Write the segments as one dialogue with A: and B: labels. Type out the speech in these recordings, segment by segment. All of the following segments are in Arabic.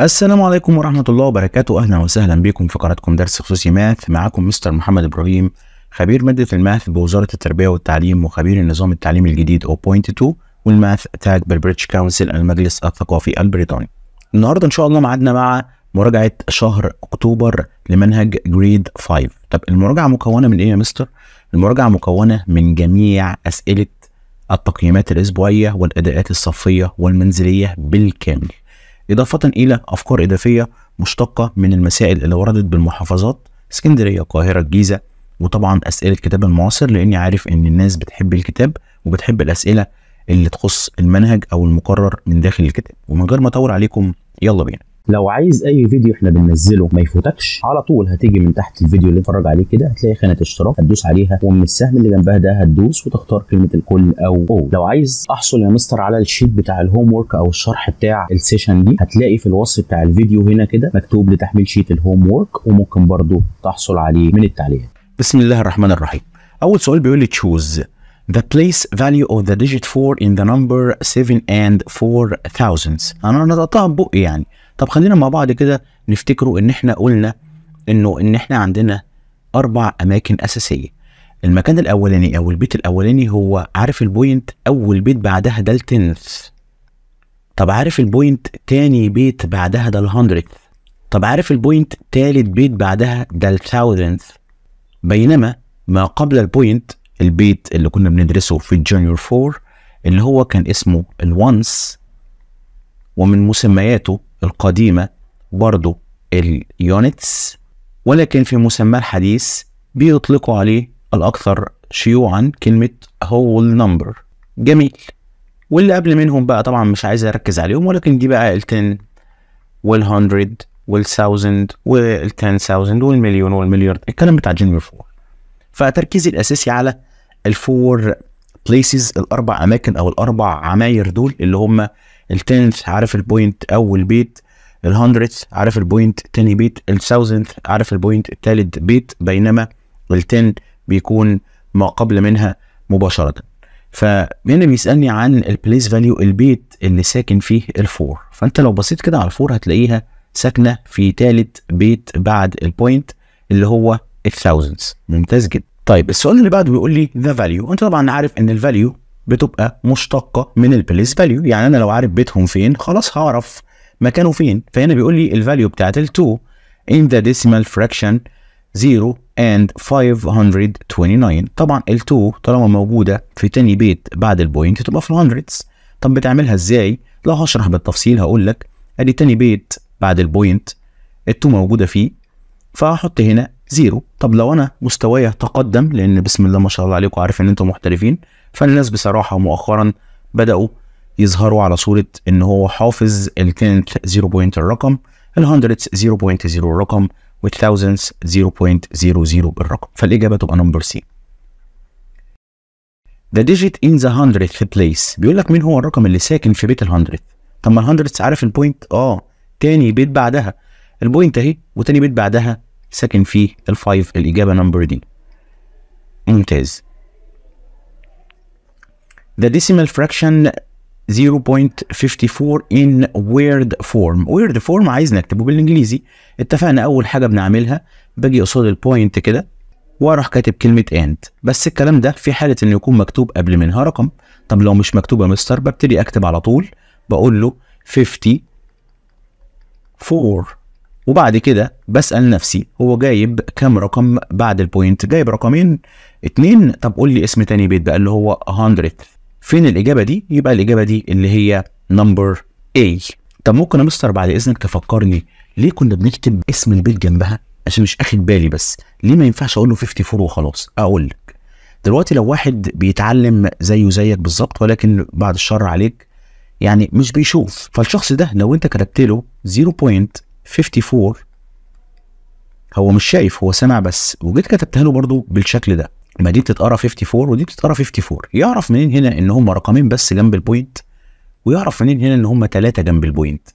A: السلام عليكم ورحمة الله وبركاته أهلا وسهلا بكم في قناتكم درس خصوصي ماث معاكم مستر محمد إبراهيم خبير مادة الماث بوزارة التربية والتعليم وخبير النظام التعليمي الجديد 0.2 والماث تاج بالبريتش كونسل المجلس الثقافي البريطاني النهاردة إن شاء الله معادنا مع مراجعة شهر أكتوبر لمنهج جريد 5 طب المراجعة مكونة من إيه يا مستر؟ المراجعة مكونة من جميع أسئلة التقييمات الأسبوعية والأداءات الصفية والمنزلية بالكامل إضافة إلى أفكار إضافية مشتقة من المسائل اللي وردت بالمحافظات اسكندرية القاهرة الجيزة وطبعا أسئلة الكتاب المعاصر لأني عارف إن الناس بتحب الكتاب وبتحب الأسئلة اللي تخص المنهج أو المقرر من داخل الكتاب ومن غير ما أطول عليكم يلا بينا لو عايز اي فيديو احنا بننزله ما يفوتكش على طول هتيجي من تحت الفيديو اللي اتفرج عليه كده هتلاقي خانه اشتراك هتدوس عليها ومن السهم اللي جنبها ده هتدوس وتختار كلمه الكل او او لو عايز احصل يا مستر على الشيت بتاع الهوم ورك او الشرح بتاع السيشن دي هتلاقي في الوصف بتاع الفيديو هنا كده مكتوب لتحميل شيت الهوم ورك وممكن برضو تحصل عليه من التعليقات بسم الله الرحمن الرحيم اول سؤال بيقول لي تشوز The place value of the digit 4 in the number 7 and 4 thousands. أنا نطقتها ببقي يعني. طب خلينا مع بعض كده نفتكروا ان احنا قلنا انه ان احنا عندنا اربع اماكن اساسيه المكان الاولاني او البيت الاولاني هو عارف البوينت اول بيت بعدها ده التنث طب عارف البوينت تاني بيت بعدها ده الهندرد طب عارف البوينت تالت بيت بعدها ده الثاوزنث بينما ما قبل البوينت البيت اللي كنا بندرسه في الجونيور فور اللي هو كان اسمه الونس ومن مسمياته القديمة برضو اليونتس ولكن في مسمى الحديث بيطلقوا عليه الأكثر شيوعا كلمة whole number جميل واللي قبل منهم بقى طبعا مش عايز أركز عليهم ولكن دي بقى ال 10 وال 100 وال 1000 وال 10000 والمليون والمليار الكلام بتاع جنب فور فتركيزي الأساسي على الفور بليسز الأربع أماكن أو الأربع عماير دول اللي هم التنث عارف البوينت اول بيت الهندرتس عارف البوينت تاني بيت الثاوزنث عارف البوينت التالت بيت بينما التن بيكون ما قبل منها مباشرة فهنا بيسألني عن البليس فاليو البيت اللي ساكن فيه الفور فانت لو بصيت كده على الفور هتلاقيها ساكنة في تالت بيت بعد البوينت اللي هو الثاوزنث ممتاز جدا طيب السؤال اللي بعده بيقول لي ذا فاليو انت طبعا عارف ان الفاليو بتبقى مشتقه من البليس فاليو يعني انا لو عارف بيتهم فين خلاص هعرف مكانه فين فهنا بيقول لي الفاليو بتاعت ال 2 in the decimal fraction 0 and 529 طبعا ال 2 طالما موجوده في تاني بيت بعد البوينت تبقى في الهندردز طب بتعملها ازاي؟ لا هشرح بالتفصيل هقول لك ادي تاني بيت بعد البوينت ال 2 موجوده فيه فهحط هنا 0 طب لو انا مستوايا تقدم لان بسم الله ما شاء الله عليكم عارف ان انتم محترفين فالناس بصراحه مؤخرا بداوا يظهروا على صوره ان هو حافظ الكنت 0. الرقم ال 100 0.0 الرقم وال 1000 0.00 الرقم فالاجابه تبقى نمبر سي The digit in the hundredth place بيقول لك مين هو الرقم اللي ساكن في بيت ال 100 طب ما ال 100 عارف البوينت اه تاني بيت بعدها البوينت اهي وتاني بيت بعدها ساكن فيه ال 5 الاجابه نمبر دي ممتاز the decimal fraction 0.54 in weird form weird form عايز نكتبه بالانجليزي اتفقنا اول حاجه بنعملها باجي قصاد البوينت كده واروح كاتب كلمه اند بس الكلام ده في حاله انه يكون مكتوب قبل منها رقم طب لو مش مكتوب يا مستر ببتدي اكتب على طول بقول له 54 وبعد كده بسال نفسي هو جايب كام رقم بعد البوينت جايب رقمين اتنين طب قول لي اسم تاني بيت بقى اللي هو 100 فين الإجابة دي؟ يبقى الإجابة دي اللي هي نمبر A طب ممكن يا مستر بعد إذنك تفكرني ليه كنا بنكتب اسم البيت جنبها؟ عشان مش أخد بالي بس ليه ما ينفعش أقول له 54 وخلاص؟ أقول لك دلوقتي لو واحد بيتعلم زيه زيك بالظبط ولكن بعد الشر عليك يعني مش بيشوف فالشخص ده لو انت كتبت له 0.54 هو مش شايف هو سامع بس وجيت كتبتها له برضو بالشكل ده ما دي بتتقرا 54 ودي بتتقرا 54 يعرف منين هنا ان هم رقمين بس جنب البوينت ويعرف منين هنا ان هم ثلاثه جنب البوينت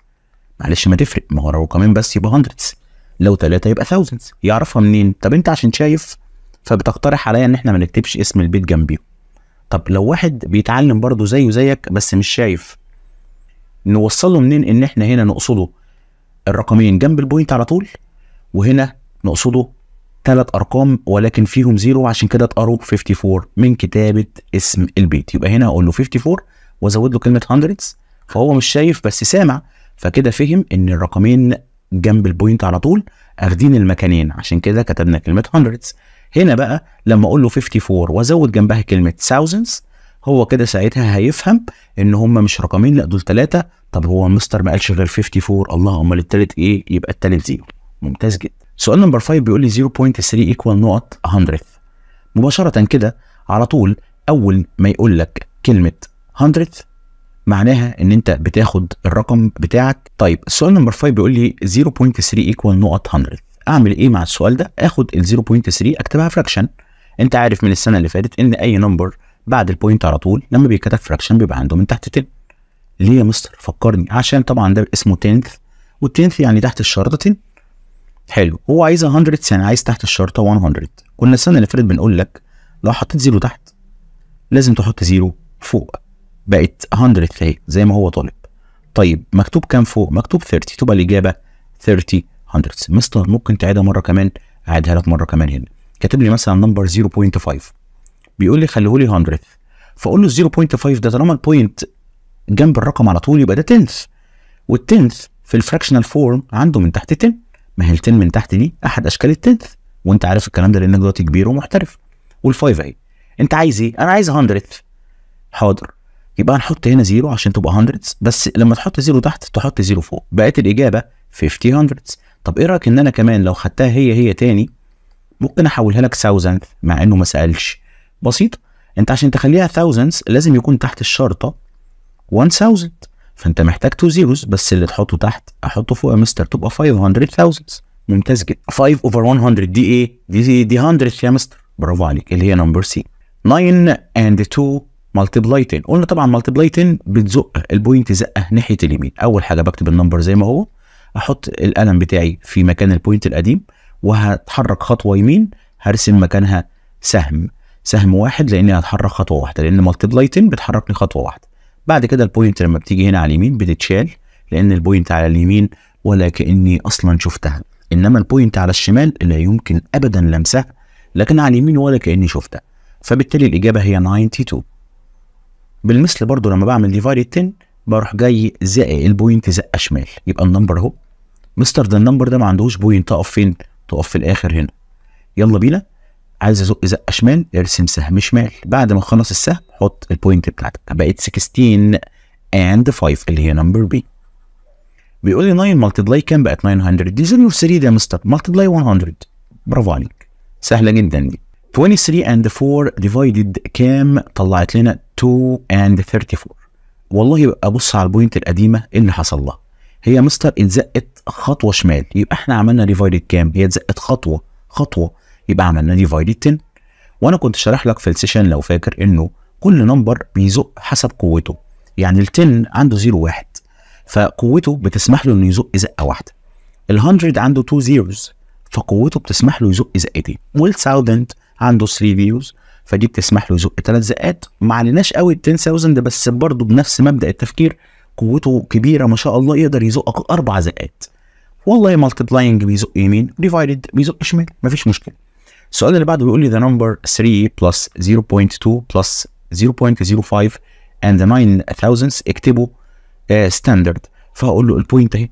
A: معلش ما تفرق ما هو رقمين بس يبقى هندردز لو ثلاثه يبقى ثاوزندز يعرفها منين طب انت عشان شايف فبتقترح عليا ان احنا ما نكتبش اسم البيت جنبيه طب لو واحد بيتعلم برضه زيه زيك بس مش شايف نوصله منين ان احنا هنا نقصده الرقمين جنب البوينت على طول وهنا نقصده ثلاث ارقام ولكن فيهم زيرو عشان كده اتقروا 54 من كتابه اسم البيت يبقى هنا اقول له 54 وازود له كلمه hundreds فهو مش شايف بس سامع فكده فهم ان الرقمين جنب البوينت على طول اخدين المكانين عشان كده كتبنا كلمه hundreds هنا بقى لما اقول له 54 وازود جنبها كلمه thousands هو كده ساعتها هيفهم ان هم مش رقمين لا دول ثلاثه طب هو مستر ما قالش غير 54 الله امال التالت ايه يبقى التالت زيرو ممتاز جدا سؤال نمبر 5 بيقول لي 0.3 ايكوال نقط 100 مباشرة كده على طول أول ما يقول لك كلمة 100 معناها إن أنت بتاخد الرقم بتاعك طيب السؤال نمبر 5 بيقول لي 0.3 ايكوال نقط 100 أعمل إيه مع السؤال ده؟ آخد ال 0.3 أكتبها فراكشن أنت عارف من السنة اللي فاتت إن أي نمبر بعد البوينت على طول لما بيتكتب فراكشن بيبقى عنده من تحت 10 ليه يا مستر؟ فكرني عشان طبعا ده اسمه 10 وال 10 يعني تحت الشرطة 10 حلو هو عايز 100 يعني عايز تحت الشرطه 100 كنا السنه اللي فاتت بنقول لك لو حطيت زيرو تحت لازم تحط زيرو فوق بقت 100 اهي زي ما هو طالب طيب مكتوب كام فوق مكتوب 30 تبقى الاجابه 30 100 مستر ممكن تعيدها مره كمان اعيدها لك مره كمان هنا كاتب لي مثلا نمبر 0.5 بيقول لي خليه لي 100 فاقول له 0.5 ده طالما البوينت جنب الرقم على طول يبقى ده تنث والتنث في الفراكشنال فورم عنده من تحت 10 ما هي التن من تحت دي احد اشكال التنث وانت عارف الكلام ده لانك دلوقتي كبير ومحترف والفايف اهي انت عايز ايه؟ انا عايز 100 حاضر يبقى هنحط هنا زيرو عشان تبقى 100 بس لما تحط زيرو تحت تحط زيرو فوق بقت الاجابه 50 100 طب ايه رايك ان انا كمان لو خدتها هي هي تاني ممكن احولها لك 1000 مع انه ما سالش بسيط انت عشان تخليها 1000 لازم يكون تحت الشرطه 1000 فانت محتاج تو زيروز بس اللي تحطه تحت احطه فوق يا مستر تبقى 500000 ممتاز جدا 5 اوفر 100 دي ايه دي دي 100 يا مستر برافو عليك اللي هي نمبر سي 9 اند 2 ملتبلاي 10 قلنا طبعا ملتبلاي 10 بتزق البوينت زقه ناحيه اليمين اول حاجه بكتب النمبر زي ما هو احط القلم بتاعي في مكان البوينت القديم وهتحرك خطوه يمين هرسم مكانها سهم سهم واحد لاني هتحرك خطوه واحده لان ملتبلاي 10 بتحركني خطوه واحده بعد كده البوينت لما بتيجي هنا على اليمين بتتشال لان البوينت على اليمين ولا كاني اصلا شفتها انما البوينت على الشمال لا يمكن ابدا لمسها لكن على اليمين ولا كاني شفتها فبالتالي الاجابه هي 92 بالمثل برضو لما بعمل ديفايد 10 بروح جاي زق البوينت زقه شمال يبقى النمبر اهو مستر ده النمبر ده ما عندهوش بوينت تقف فين تقف في الاخر هنا يلا بينا عايز ازق زقه شمال ارسم سهم شمال بعد ما خلص السهم حط البوينت بتاعتك بقت 16 اند 5 اللي هي نمبر بي بيقول لي 9 مالتبلاي كام بقت 900 دي 3 ده يا مستر مالتبلاي 100 برافو عليك سهله جدا دي 23 اند 4 ديفايدد كام طلعت لنا 2 اند 34 والله يبقى ابص على البوينت القديمه ايه اللي حصل لها هي مستر اتزقت خطوه شمال يبقى احنا عملنا ديفايدد كام هي اتزقت خطوه خطوه يبقى عملنا ديفايدد 10 وانا كنت شارح لك في السيشن لو فاكر انه كل نمبر بيزق حسب قوته يعني ال 10 عنده 0 واحد فقوته بتسمح له انه يزق زقه واحده ال 100 عنده 2 زيروز فقوته بتسمح له يزق زقتين وال 1000 عنده 3 فيوز فدي بتسمح له يزق ثلاث زقات ما عليناش قوي ال 10000 بس برضه بنفس مبدا التفكير قوته كبيره ما شاء الله يقدر يزق اربع زقات والله بلاينج بيزق يمين ديفايدد بيزق شمال مفيش مشكله السؤال اللي بعده بيقول لي the number 3 plus 0.2 plus 0.05 and the 9 thousandths اكتبه uh, standard فهقول له البوينت اهي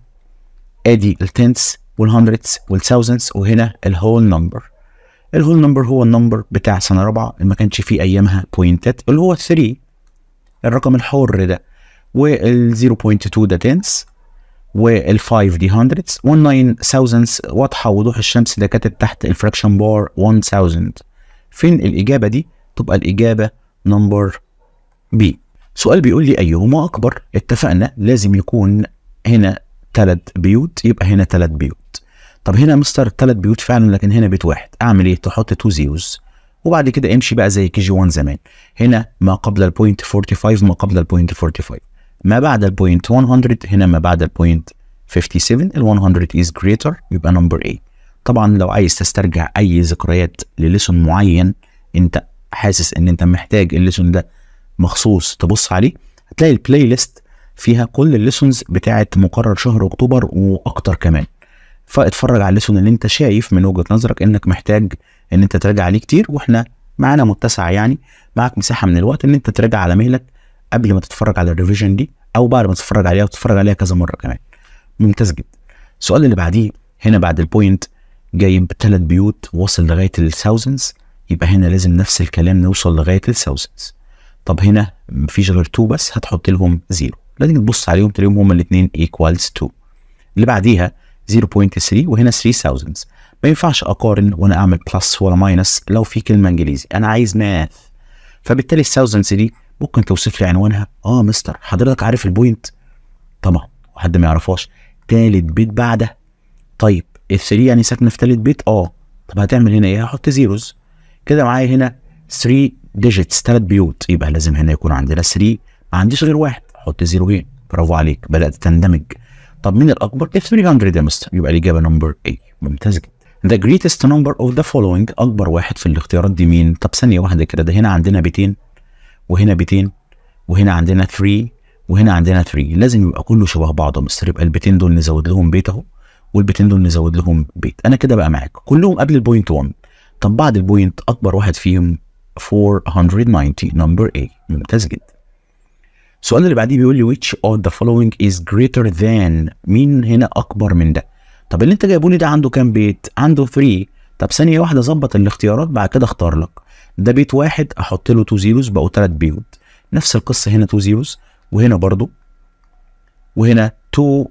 A: ادي التنس والهندردز والثاوزندز وهنا الهول نمبر الهول نمبر هو النمبر بتاع سنه رابعه اللي ما كانش فيه ايامها بوينتات اللي هو 3 الرقم الحر ده وال 0.2 ده تنس وال5 دي 100 وال9 ثاوزندز واضحه وضوح الشمس ده كاتب تحت الفراكشن بار 1000 فين الاجابه دي تبقى الاجابه نمبر بي سؤال بيقول لي ايهما اكبر اتفقنا لازم يكون هنا ثلاث بيوت يبقى هنا ثلاث بيوت طب هنا مستر ثلاث بيوت فعلا لكن هنا بيت واحد اعمل ايه تحط تو زيوز وبعد كده امشي بقى زي كي جي 1 زمان هنا ما قبل البوينت 45 ما قبل البوينت 45 ما بعد البوينت 100 هنا ما بعد البوينت 57 ال 100 is greater يبقى نمبر A طبعا لو عايز تسترجع اي ذكريات لليسون معين انت حاسس ان انت محتاج الليسون ده مخصوص تبص عليه هتلاقي البلاي ليست فيها كل الليسونز بتاعه مقرر شهر اكتوبر واكتر كمان فاتفرج على الليسون اللي انت شايف من وجهه نظرك انك محتاج ان انت تراجع عليه كتير واحنا معانا متسع يعني معاك مساحه من الوقت ان انت تراجع على مهلك قبل ما تتفرج على الريفيجن دي او بعد ما تتفرج عليها وتتفرج عليها كذا مره كمان ممتاز جدا السؤال اللي بعديه هنا بعد البوينت جايب ثلاث بيوت وصل لغايه الثاوزنز يبقى هنا لازم نفس الكلام نوصل لغايه الثاوزنds طب هنا مفيش غير 2 بس هتحط لهم زيرو لازم تبص عليهم تلاقيهم هما الاثنين ايكوالز 2 اللي بعديها 0.3 وهنا 3000 ما ينفعش اقارن وانا اعمل بلس ولا ماينس لو في كلمه انجليزي انا عايز ماث فبالتالي الثاوزندز دي ممكن توصف لي عنوانها اه مستر حضرتك عارف البوينت طبعا حد ما يعرفهاش تالت بيت بعده طيب اف 3 يعني ساكنه في تالت بيت اه طب هتعمل هنا ايه هحط زيروز كده معايا هنا 3 ديجيتس ثلاث بيوت يبقى لازم هنا يكون عندنا 3 ما عنديش غير واحد حط زيروين برافو عليك بدات تندمج طب مين الاكبر اف 300 يا مستر يبقى الاجابه نمبر اي ممتاز جدا The greatest number of the following أكبر واحد في الاختيارات دي مين؟ طب ثانية واحدة كده ده هنا عندنا بيتين وهنا بيتين وهنا عندنا 3 وهنا عندنا 3 لازم يبقى كله شبه بعضه مستر يبقى البيتين دول نزود لهم بيت اهو والبيتين دول نزود لهم بيت انا كده بقى معاك كلهم قبل البوينت 1 طب بعد البوينت اكبر واحد فيهم 490 نمبر A ممتاز جدا السؤال اللي بعديه بيقول لي which of the following is greater than مين هنا اكبر من ده طب اللي انت جايبه لي ده عنده كام بيت عنده 3 طب ثانيه واحده ظبط الاختيارات بعد كده اختار لك ده بيت واحد احط له تو زيروز بقوا ثلاث بيوت نفس القصه هنا تو زيروز وهنا برضو وهنا تو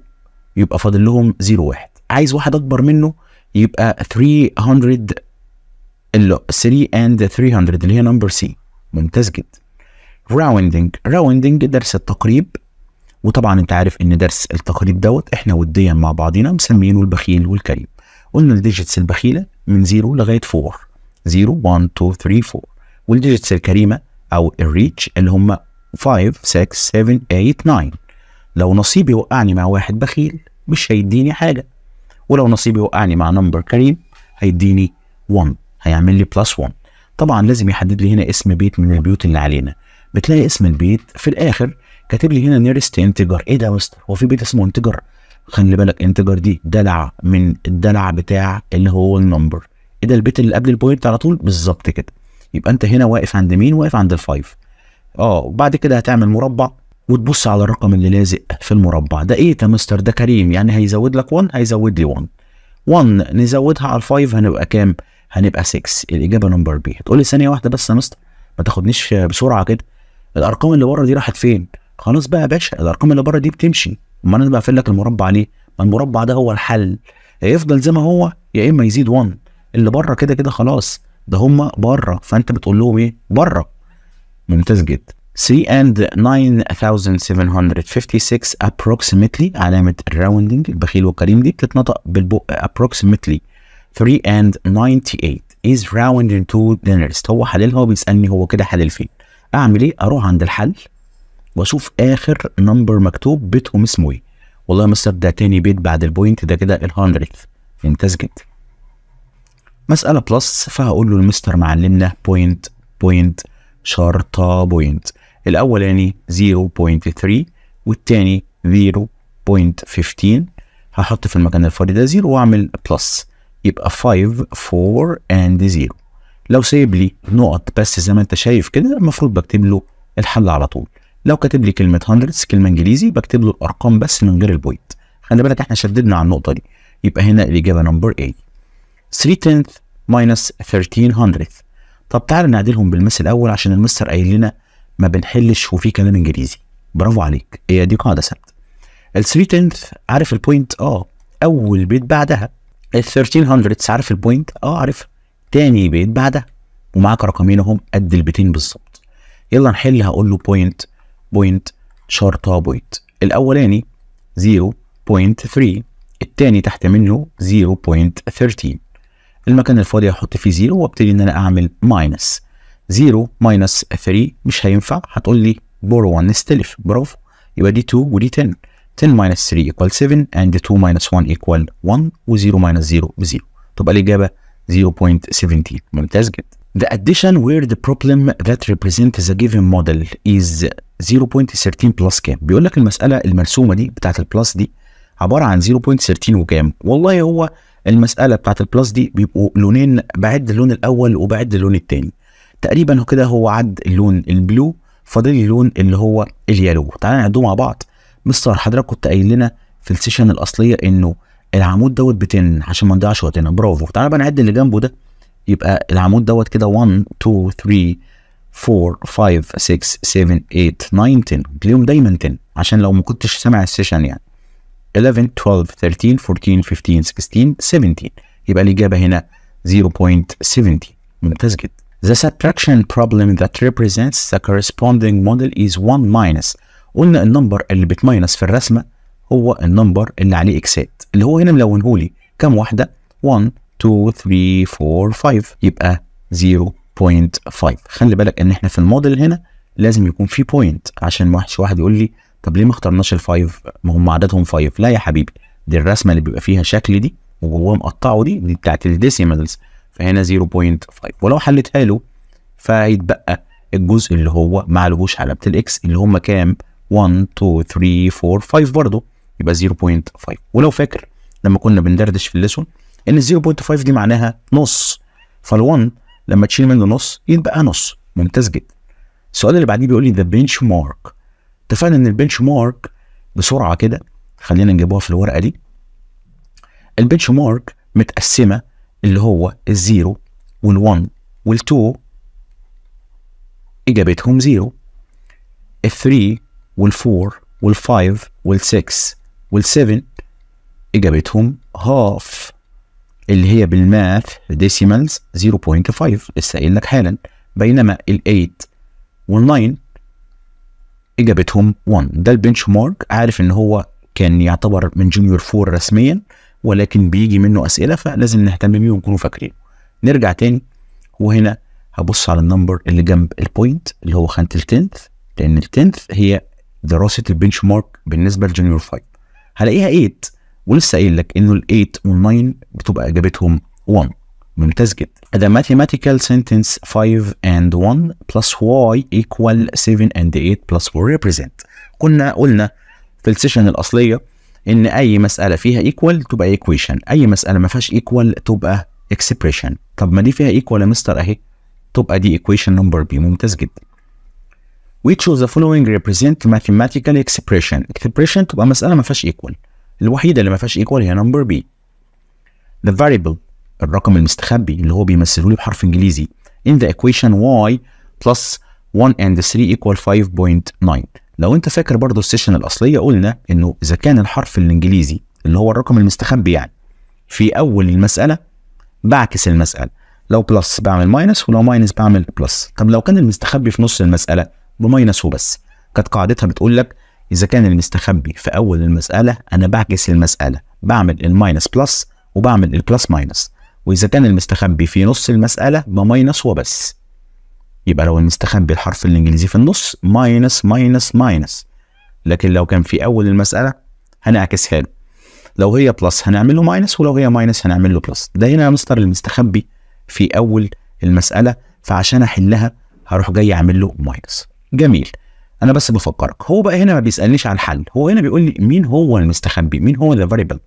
A: يبقى فاضل لهم زيرو واحد عايز واحد اكبر منه يبقى 300 اللي 3 اند 300 اللي هي نمبر سي ممتاز جدا راوندنج راوندنج درس التقريب وطبعا انت عارف ان درس التقريب دوت احنا وديا مع بعضينا مسمينه البخيل والكريم قلنا الديجيتس البخيله من 0 لغايه 4 0 1 2 3 4 والديجيتس الكريمه او الريتش اللي هم 5 6 7 8 9 لو نصيبي وقعني مع واحد بخيل مش هيديني حاجه ولو نصيبي وقعني مع نمبر كريم هيديني 1 هيعمل لي بلس 1 طبعا لازم يحدد لي هنا اسم بيت من البيوت اللي علينا بتلاقي اسم البيت في الاخر كاتب لي هنا نيرست انتجر ايه ده يا مستر هو في بيت اسمه انتجر خلي بالك انتجر دي دلع من الدلع بتاع اللي هو النمبر ايه ده البيت اللي قبل البوينت على طول بالظبط كده يبقى انت هنا واقف عند مين واقف عند الفايف اه وبعد كده هتعمل مربع وتبص على الرقم اللي لازق في المربع ده ايه يا مستر ده كريم يعني هيزود لك 1 هيزود لي 1 1 نزودها على 5 هنبقى كام هنبقى 6 الاجابه نمبر بي هتقول لي ثانيه واحده بس يا مستر ما تاخدنيش بسرعه كده الارقام اللي بره دي راحت فين خلاص بقى يا باشا الارقام اللي بره دي بتمشي امال انا بقفل لك المربع ليه ما المربع ده هو الحل يفضل زي ما هو يا اما يزيد 1 اللي بره كده كده خلاص ده هم بره فانت بتقول لهم ايه بره ممتاز جدا 3 and 9756 approximately علامة الراوندنج البخيل والكريم دي بتتنطق بالبق approximately 3 and 98 is rounding to the nearest هو حللها وبيسألني هو كده حلل فين أعمل إيه؟ أروح عند الحل وأشوف آخر نمبر مكتوب بيتهم اسمه إيه والله يا مستر ده تاني بيت بعد البوينت ده كده ال 100 ممتاز جدا مسألة بلس فهقول له المستر معلمنا بوينت بوينت شرطة بوينت الأولاني يعني 0.3 والتاني 0.15 هحط في المكان الفاضي ده 0 وأعمل بلس يبقى 5 4 and 0 لو سايب لي نقط بس زي ما أنت شايف كده المفروض بكتب له الحل على طول لو كاتب لي كلمة هندردز كلمة إنجليزي بكتب له الأرقام بس من غير البوينت خلي بالك احنا شددنا على النقطة دي يبقى هنا الإجابة نمبر 8 3 تنث ماينس 13 هندرث طب تعالى نعدلهم بالمثل الاول عشان المستر قايل لنا ما بنحلش وفي كلام انجليزي برافو عليك هي إيه دي قاعده ثابته ال 3 تنث عارف البوينت اه اول بيت بعدها ال 1300 عارف البوينت اه عارف تاني بيت بعدها ومعاك رقمين اهم قد البيتين بالظبط يلا نحل هقول له بوينت بوينت شرطه بوينت الاولاني 0.3 الثاني تحت منه 0.13 المكان الفاضي هحط فيه زيرو وابتدي ان انا اعمل ماينس زيرو ماينس 3 مش هينفع هتقول لي بورو 1 نستلف برافو يبقى دي 2 ودي 10 10 ماينس 3 يكوال 7 اند 2 ماينس 1 يكوال 1 و 0 ماينس 0 ب 0 تبقى الإجابة 0.17 ممتاز جدا. The addition where the problem that represents the given model is 0.13 plus كام؟ بيقول لك المسألة المرسومة دي بتاعت البلس دي عبارة عن 0.13 وكام؟ والله هو المساله بتاعت البلس دي بيبقوا لونين بعد اللون الاول وبعد اللون الثاني تقريبا كده هو عد اللون البلو فاضل لي اللون اللي هو اليالو تعالى نعدهم مع بعض مستر حضرتك كنت قايل لنا في السيشن الاصليه انه العمود دوت ب 10 عشان ما نضيعش وقتنا برافو تعالى بقى نعد اللي جنبه ده يبقى العمود دوت كده 1 2 3 4 5 6 7 8 9 10 تلاقيهم دايما 10 عشان لو ما كنتش سامع السيشن يعني 11 12 13 14 15 16 17 يبقى الإجابة هنا 0.70 ممتاز جدا The subtraction problem that represents the corresponding model is 1 minus قلنا النمبر اللي بتماينس في الرسمة هو النمبر اللي عليه إكسات اللي هو هنا ملونه لي كم واحدة 1 2 3 4 5 يبقى 0.5 خلي بالك ان احنا في الموديل هنا لازم يكون في بوينت عشان ما واحد يقول لي طب ليه ما اخترناش الفايف ما هم عددهم فايف لا يا حبيبي دي الرسمه اللي بيبقى فيها شكل دي وجواه مقطعه دي دي بتاعت الديسيمالز فهنا 0.5 ولو حليتها له فهيتبقى الجزء اللي هو ما عليهوش علامه الاكس اللي هم كام 1 2 3 4 5 برضه يبقى 0.5 ولو فاكر لما كنا بندردش في الليسون ان 0.5 دي معناها نص فال1 لما تشيل منه نص يتبقى نص ممتاز جدا السؤال اللي بعديه بيقول لي ذا بنش مارك اتفقنا ان البنش مارك بسرعه كده خلينا نجيبوها في الورقه دي البنش مارك متقسمه اللي هو الزيرو وال1 وال2 اجابتهم زيرو ال3 وال4 وال5 وال6 وال7 اجابتهم هاف اللي هي بالماث ديسيمالز 0.5 لسه قايل لك حالا بينما ال8 وال9 اجابتهم 1 ده البنش مارك عارف ان هو كان يعتبر من جونيور 4 رسميا ولكن بيجي منه اسئله فلازم نهتم بيه ونكونوا فاكرينه نرجع تاني وهنا هبص على النمبر اللي جنب البوينت اللي هو خانه التنث لان التنث هي دراسه البنش مارك بالنسبه لجونيور 5 هلاقيها 8 ولسه قايل لك انه ال 8 وال 9 بتبقى اجابتهم 1 ممتاز جدا The mathematical sentence 5 and 1 plus y equal 7 and 8 plus 4 represent كنا قلنا في السيشن الأصلية إن أي مسألة فيها equal تبقى equation أي مسألة ما فيهاش equal تبقى expression طب ما دي فيها equal يا مستر أهي تبقى دي equation number B ممتاز جدا We choose the following represent mathematical expression expression تبقى مسألة ما فيهاش equal الوحيدة اللي ما فيهاش equal هي number B The variable الرقم المستخبي اللي هو بيمثله لي بحرف انجليزي in the equation y plus 1 and 3 equal 5.9 لو انت فاكر برضه السيشن الاصليه قلنا انه اذا كان الحرف الانجليزي اللي هو الرقم المستخبي يعني في اول المساله بعكس المساله لو بلس بعمل ماينس ولو ماينس بعمل بلس طب لو كان المستخبي في نص المساله بماينس وبس كانت قاعدتها بتقول لك اذا كان المستخبي في اول المساله انا بعكس المساله بعمل الماينس بلس وبعمل البلس ماينس واذا كان المستخبي في نص المساله بماينس وبس يبقى لو المستخبي الحرف الانجليزي في النص ماينس ماينس ماينس لكن لو كان في اول المساله هنعكسها له لو هي بلس هنعمل له ماينس ولو هي ماينس هنعمل له بلس ده هنا يا مستر المستخبي في اول المساله فعشان احلها هروح جاي اعمل له ماينس جميل انا بس بفكرك هو بقى هنا ما بيسالنيش على الحل هو هنا بيقول لي مين هو المستخبي مين هو فاريبل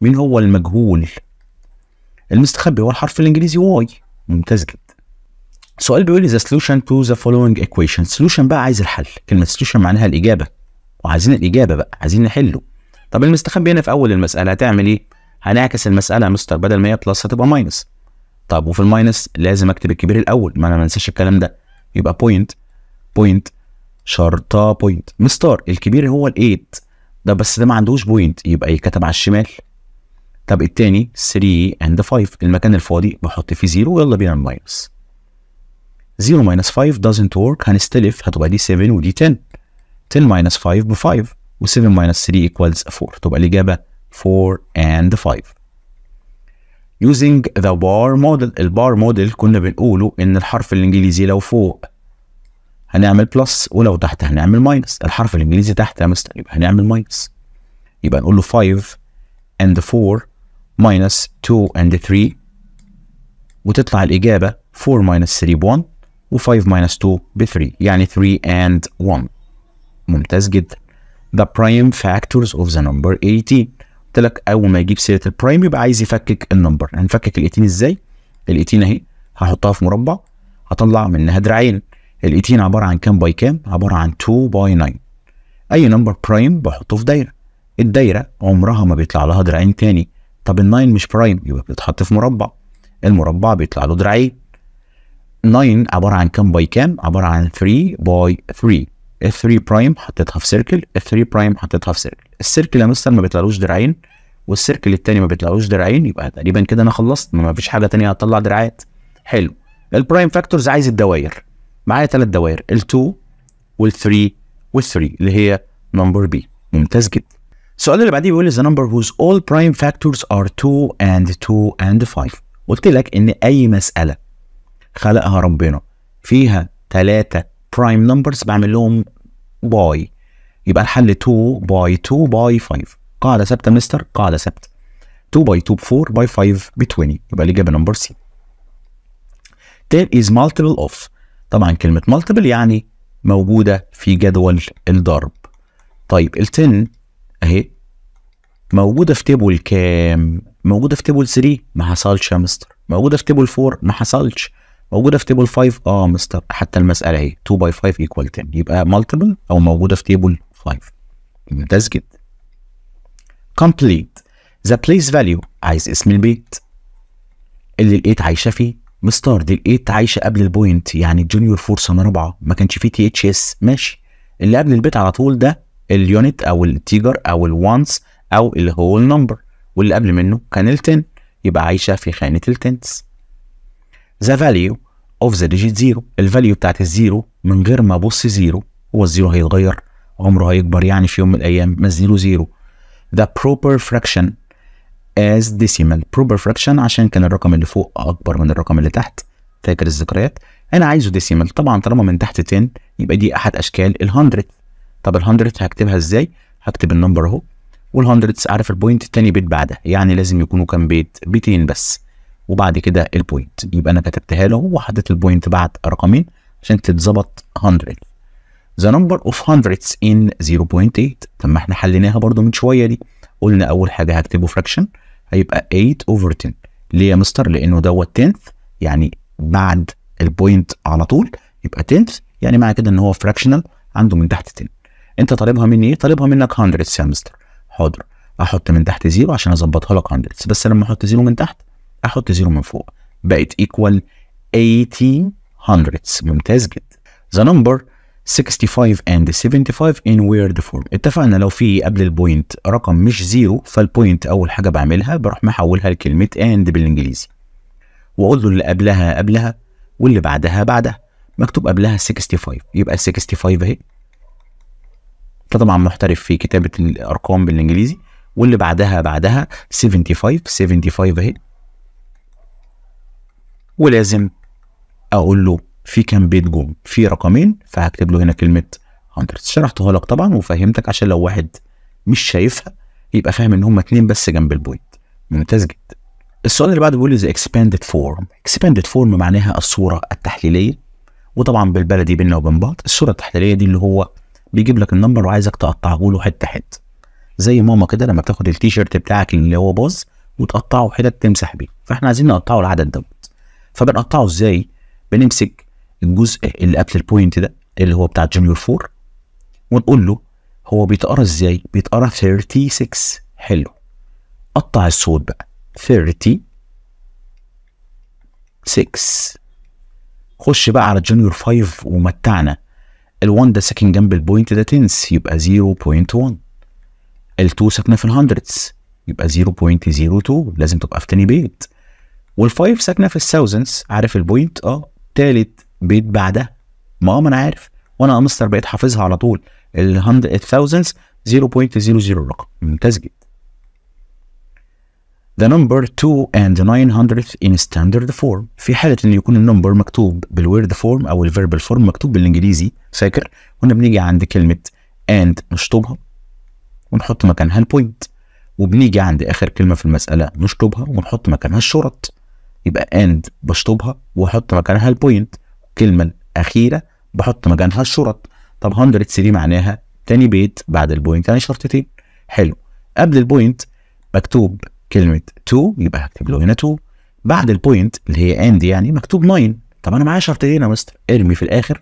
A: مين هو المجهول المستخبي هو الحرف الانجليزي واي ممتاز جدا سؤال بيقول ذا سولوشن تو ذا فولوينج ايكويشن سولوشن بقى عايز الحل كلمه سولوشن معناها الاجابه وعايزين الاجابه بقى عايزين نحله طب المستخبي هنا في اول المساله هتعمل ايه هنعكس المساله يا مستر بدل ما هي بلس هتبقى ماينس طب وفي الماينس لازم اكتب الكبير الاول ما انا ما انساش الكلام ده يبقى بوينت بوينت شرطه بوينت مستار الكبير هو الايت ده بس ده ما عندوش بوينت يبقى يتكتب على الشمال طب التاني 3 اند 5 المكان الفاضي بحط فيه 0 ويلا بينا ماينس 0 ماينس 5 doesn't work هنستلف هتبقى دي 7 ودي 10 10 ماينس 5 ب 5 و 7 ماينس 3 equals 4 تبقى الإجابة 4 and 5 using the bar model البار موديل كنا بنقوله إن الحرف الإنجليزي لو فوق هنعمل بلس ولو تحت هنعمل ماينس الحرف الإنجليزي تحت يا مستر يبقى هنعمل ماينس يبقى نقول له 5 and 4 minus 2 and 3 وتطلع الإجابة 4 minus 3 ب 1 و 5 minus 2 ب 3 يعني 3 and 1 ممتاز جدا the prime factors of the number 18 قلت لك أول ما يجيب سيرة البرايم يبقى عايز يفكك النمبر هنفكك ال 18 إزاي؟ ال 18 أهي هحطها في مربع هطلع منها دراعين ال 18 عبارة عن كام باي كام؟ عبارة عن 2 باي 9 أي نمبر برايم بحطه في دايرة الدايرة عمرها ما بيطلع لها دراعين تاني طب ال9 مش برايم يبقى بيتحط في مربع المربع بيطلع له دراعين 9 عباره عن كام باي كام عباره عن 3 باي 3 3 برايم حطيتها في سيركل 3 برايم حطيتها في سيركل السيركل يا مستر ما بيطلعلوش دراعين والسيركل التاني ما بيطلعلوش دراعين يبقى تقريبا كده انا خلصت ما فيش حاجه تانية هتطلع دراعات حلو البرايم فاكتورز عايز الدوائر معايا ثلاث دوائر ال2 وال3 وال3 اللي هي نمبر بي ممتاز جدا السؤال اللي بعديه بيقول is the number whose all prime factors are 2 and 2 and 5 قلت لك ان اي مساله خلقها ربنا فيها ثلاثه برايم نمبرز بعمل لهم باي يبقى الحل 2 باي 2 باي 5 قاعده ثابته مستر قاعده ثابته 2 باي 2 ب 4 باي 5 ب 20 يبقى الاجابه نمبر سي 10 is multiple of طبعا كلمه multiple يعني موجوده في جدول الضرب طيب ال 10 اهي موجوده في تيبل كام موجوده في تيبل 3 ما حصلش يا مستر موجوده في تيبل 4 ما حصلش موجوده في تيبل 5 اه مستر حتى المساله اهي 2 باي 5 ايكوال 10 يبقى مالتيبل او موجوده في تيبل 5 ممتاز جدا complete the place value عايز اسم البيت اللي الايت عايشه فيه مستر دي الايت عايشه قبل البوينت يعني الجونيور فور سنه رابعه ما كانش فيه تي اتش اس ماشي اللي قبل البيت على طول ده اليونت او التيجر او الوانس او الهول نمبر واللي قبل منه كان التن يبقى عايشه في خانه التنس ذا فاليو اوف ذا ديجيت زيرو الفاليو بتاعت الزيرو من غير ما ابص زيرو هو الزيرو هيتغير عمره هيكبر يعني في يوم من الايام ما الزيرو زيرو ذا proper fraction as decimal proper fraction عشان كان الرقم اللي فوق اكبر من الرقم اللي تحت فاكر الذكريات انا عايزه ديسيمال طبعا طالما من تحت 10 يبقى دي احد اشكال ال100 طب ال 100 هكتبها ازاي؟ هكتب النمبر اهو وال 100 عارف البوينت التاني بيت بعدها يعني لازم يكونوا كام بيت؟ بيتين بس وبعد كده البوينت يبقى انا كتبتها له وحطيت البوينت بعد رقمين عشان تتظبط 100 the number of hundreds in 0.8 طب ما احنا حليناها برضو من شويه دي قلنا اول حاجه هكتبه fraction هيبقى 8 over 10 ليه يا مستر لانه دوت 10 يعني بعد البوينت على طول يبقى 10 يعني معنى كده ان هو فراكشنال عنده من تحت 10 انت طالبها مني ايه طالبها منك 100 يا مستر حاضر احط من تحت زيرو عشان اظبطها لك 100 بس لما احط زيرو من تحت احط زيرو من فوق بقت ايكوال 80 hundredths ممتاز جدا the number 65 and 75 in weird form اتفقنا لو في قبل البوينت رقم مش زيرو فالبوينت اول حاجه بعملها بروح محولها لكلمه اند بالانجليزي واقول له اللي قبلها قبلها واللي بعدها بعدها مكتوب قبلها 65 يبقى 65 اهي طبعا محترف في كتابه الارقام بالانجليزي واللي بعدها بعدها 75 75 اهي ولازم اقول له في كام بيت جون في رقمين فهكتب له هنا كلمه 100 شرحتها لك طبعا وفهمتك عشان لو واحد مش شايفها يبقى فاهم ان هما اتنين بس جنب البوينت ممتاز جدا السؤال اللي بعده بيقول ذا اكسباندد فورم اكسباندد فورم معناها الصوره التحليليه وطبعا بالبلدي بينا وبين بعض الصوره التحليليه دي اللي هو بيجيب لك النمبر وعايزك تقطعه له حته حته زي ماما كده لما بتاخد التيشيرت بتاعك اللي هو باظ وتقطعه حتت تمسح بيه فاحنا عايزين نقطعه العدد دوت فبنقطعه ازاي بنمسك الجزء اللي قبل البوينت ده اللي هو بتاع جونيور 4 ونقول له هو بيتقرا ازاي بيتقرا 36 حلو قطع الصوت بقى 36 خش بقى على جونيور 5 ومتعنا ال1 ده ساكن جنب البوينت ده تنس يبقى 0.1 ال2 ساكنه في الهندردز يبقى 0.02 لازم تبقى في تاني بيت وال5 ساكنه في الثاوزندز عارف البوينت اه تالت بيت بعدها ما اه ما انا عارف وانا مستر بقيت حافظها على طول الثاوزنس 0.00 رقم ممتاز جدا The number 2 and 900 in standard form في حالة إن يكون النمبر مكتوب بالورد فورم أو الفيربال فورم مكتوب بالإنجليزي فاكر كنا بنيجي عند كلمه اند نشطبها ونحط مكانها البوينت وبنيجي عند اخر كلمه في المساله نشطبها ونحط مكانها الشرط يبقى اند بشطبها واحط مكانها البوينت الكلمه الاخيره بحط مكانها الشرط طب 100 دي معناها تاني بيت بعد البوينت يعني شرطتين حلو قبل البوينت مكتوب كلمه 2 يبقى هكتب له هنا 2 بعد البوينت اللي هي اند يعني مكتوب 9 طب انا معايا شرطتين يا مستر ارمي في الاخر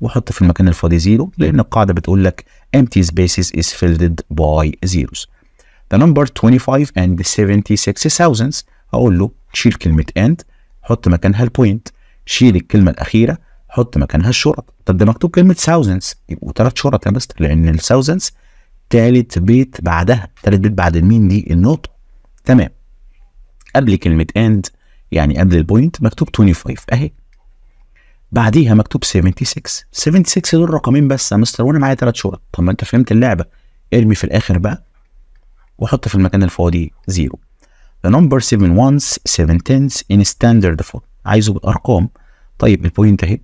A: وحط في المكان الفاضي زيرو لان القاعده بتقول لك empty spaces is filled by zeros. The number 25 and 76 thousands هقول له شيل كلمه and حط مكانها البوينت شيل الكلمه الاخيره حط مكانها الشرط طب ده مكتوب كلمه thousands يبقوا ثلاث شرط يا مستر لان thousands ثالث بيت بعدها ثالث بيت بعد المين دي النقطه تمام قبل كلمه and يعني قبل البوينت مكتوب 25 اهي بعديها مكتوب 76 76 دول رقمين بس يا مستر وانا معايا ثلاث شرط طب ما انت فهمت اللعبه ارمي في الاخر بقى وحط في المكان الفاضي زيرو the number 7 ones 7 tens in standard form عايزه بالارقام طيب البوينت اهي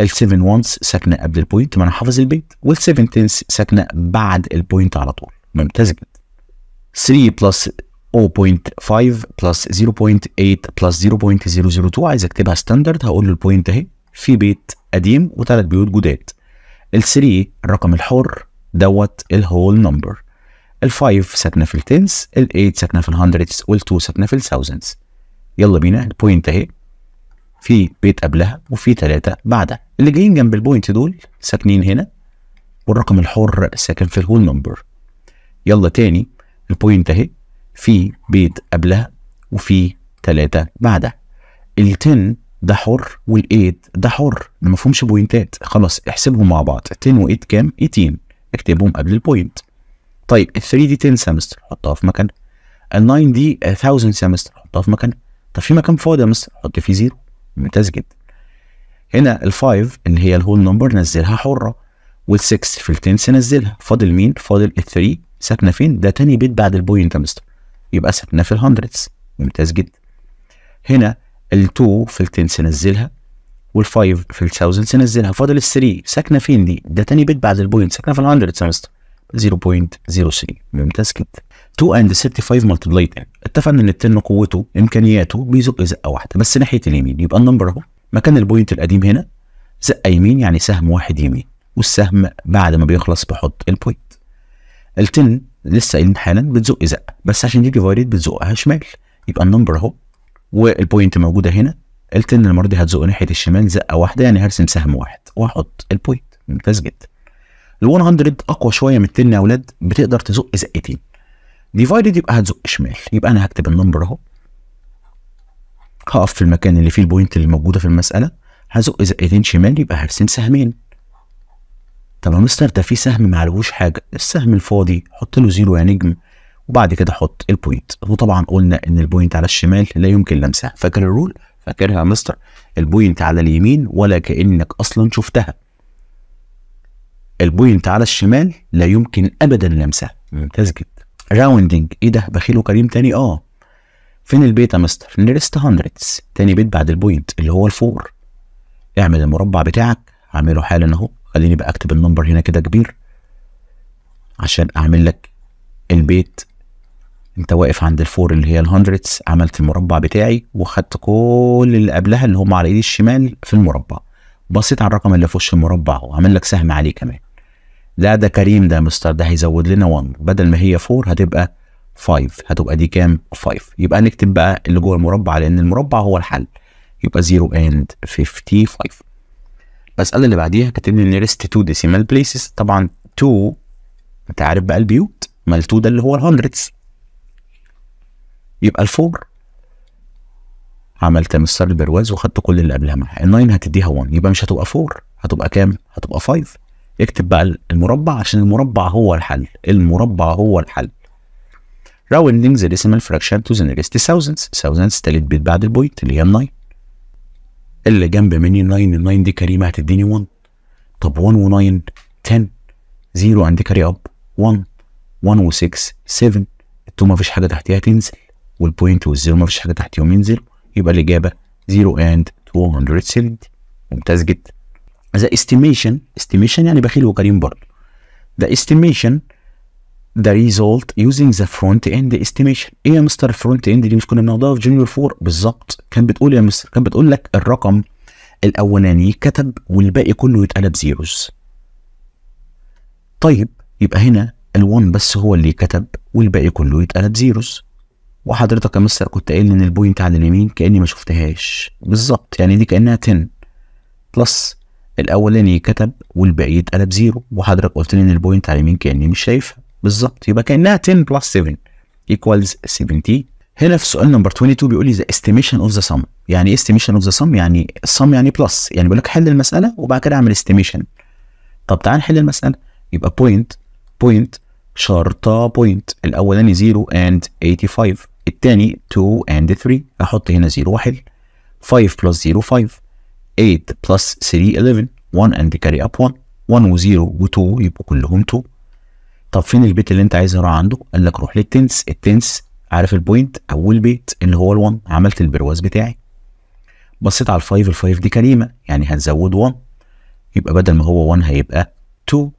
A: ال 7 ones ساكنه قبل البوينت ما انا حافظ البيت وال 7 tens ساكنه بعد البوينت على طول ممتاز جدا 3 plus 0.5 plus 0.8 plus 0.002 عايز اكتبها ستاندرد هقول له البوينت اهي في بيت قديم وثلاث بيوت جداد الثري الرقم الحر دوت الهول نمبر الفايف ساكنه في التنس الايت ساكنه في الهندردز والتو ساكنه في الثاوزندز يلا بينا البوينت اهي في بيت قبلها وفي ثلاثة بعدها اللي جايين جنب البوينت دول ساكنين هنا والرقم الحر ساكن في الهول نمبر يلا تاني البوينت اهي في بيت قبلها وفي ثلاثة بعدها التن ده حر وال8 ده حر ده فيهمش بوينتات خلاص احسبهم مع بعض 10 و8 كام 18 اكتبهم قبل البوينت طيب ال 3 دي 10 سمستر حطها في مكان ال 9 دي 1000 سمستر حطها في مكان طب في مكان فاضي يا مستر حط فيه زيرو ممتاز جدا هنا ال 5 اللي هي الهول نمبر نزلها حره وال 6 في ال 10 نزلها فاضل مين فاضل ال 3 ساكنه فين ده تاني بيت بعد البوينت يا مستر يبقى ساكنه في الهندردز ممتاز جدا هنا ال2 في ال10 سنزلها وال5 في ال1000 سنزلها فاضل ال3 ساكنه فين دي؟ ده تاني بيت بعد البوينت ساكنه في ال100 سمستر 0.03 ممتاز كده 2 اند 35 ملتبلايد يعني اتفقنا ان التن قوته امكانياته بيزق زقه واحده بس ناحيه اليمين يبقى النمبر اهو مكان البوينت القديم هنا زقه يمين يعني سهم واحد يمين والسهم بعد ما بيخلص بحط البوينت التن لسه قايلين حالا بتزق زقه بس عشان دي ديفايد بتزقها شمال يبقى النمبر اهو والبوينت موجوده هنا قلت ان المره دي هتزق ناحيه الشمال زقه واحده يعني هرسم سهم واحد واحط البوينت ممتاز جدا ال 100 اقوى شويه من التن يا اولاد بتقدر تزق زقتين ديفايدد يبقى هتزق شمال يبقى انا هكتب النمبر اهو هقف في المكان اللي فيه البوينت اللي موجوده في المساله هزق زقتين شمال يبقى هرسم سهمين طب يا مستر ده في سهم معلهوش حاجه السهم الفاضي حط له زيرو يا نجم وبعد كده حط البوينت وطبعا قلنا ان البوينت على الشمال لا يمكن لمسها فاكر الرول فاكرها يا مستر البوينت على اليمين ولا كانك اصلا شفتها البوينت على الشمال لا يمكن ابدا لمسها ممتاز جدا راوندنج ايه ده بخيل وكريم تاني اه فين البيت يا مستر نيرست هندردز تاني بيت بعد البوينت اللي هو الفور اعمل المربع بتاعك اعمله حالا اهو خليني بقى اكتب النمبر هنا كده كبير عشان اعمل لك البيت انت واقف عند الفور اللي هي الهندرتس عملت المربع بتاعي وخدت كل اللي قبلها اللي هم على ايدي الشمال في المربع بصيت على الرقم اللي في وش المربع وعمل لك سهم عليه كمان لا ده كريم ده مستر ده هيزود لنا 1 بدل ما هي 4 هتبقى 5 هتبقى دي كام 5 يبقى نكتب بقى اللي جوه المربع لان المربع هو الحل يبقى 0 اند 55 المساله اللي بعديها كاتب لي نيرست تو ديسيمال بليسز طبعا 2 انت عارف بقى البيوت مال 2 ده اللي هو الهندرتس يبقى الفور عملت مستر البرواز وخدت كل اللي قبلها معاها الناين هتديها 1 يبقى مش هتبقى 4 هتبقى كام هتبقى 5 اكتب بقى المربع عشان المربع هو الحل المربع هو الحل راوندينج ذا ديسيمال فراكشن تو ذا نيرست ثاوزندز ثاوزندز تالت بيت بعد البوينت اللي هي الناين اللي جنب مني الناين الناين دي كريمه هتديني 1 طب 1 و9 10 0 عندي كاري اب 1 1 و6 7 التو مفيش حاجه تحتيها تنزل والبوينت والزيرو مفيش حاجه تحت يومين يبقى الاجابه 0 اند 270 ممتاز جدا ذا استيميشن استيميشن يعني بخيل وكريم برضه ذا استيميشن ذا ريزولت يوزنج ذا فرونت اند استيميشن ايه يا مستر فرونت اند دي مش كنا بناخدها في جونيور 4 بالظبط كانت بتقول يا مستر كانت بتقول لك الرقم الاولاني يتكتب والباقي كله يتقلب زيروز طيب يبقى هنا ال1 بس هو اللي يتكتب والباقي كله يتقلب زيروز وحضرتك يا مستر كنت قايل ان البوينت على اليمين كاني ما شفتهاش بالظبط يعني دي كانها 10 بلس الاولاني كتب والباقي اتقلب زيرو وحضرتك قلت لي ان البوينت على اليمين كاني مش شايفها بالظبط يبقى كانها 10 بلس 7 ايكوالز 70 هنا في سؤال نمبر 22 بيقول لي ذا استيميشن اوف ذا سم يعني ايه استيميشن اوف ذا سم يعني السم يعني بلس يعني بيقول لك حل المساله وبعد كده اعمل استيميشن طب تعال نحل المساله يبقى بوينت بوينت شرطه بوينت الاولاني 0 اند 85 الثاني 2 and 3 احط هنا 0 واحل 5 plus 0 5 8 plus 3 11 1 and carry up 1 1 و 0 و 2 يبقوا كلهم 2 طب فين البيت اللي انت عايز تقرا عنده؟ قال لك روح للتنس التنس عارف البوينت اول بيت اللي هو ال1 عملت البرواز بتاعي بصيت على ال ال5 ال5 دي كريمه يعني هتزود 1 يبقى بدل ما هو 1 هيبقى 2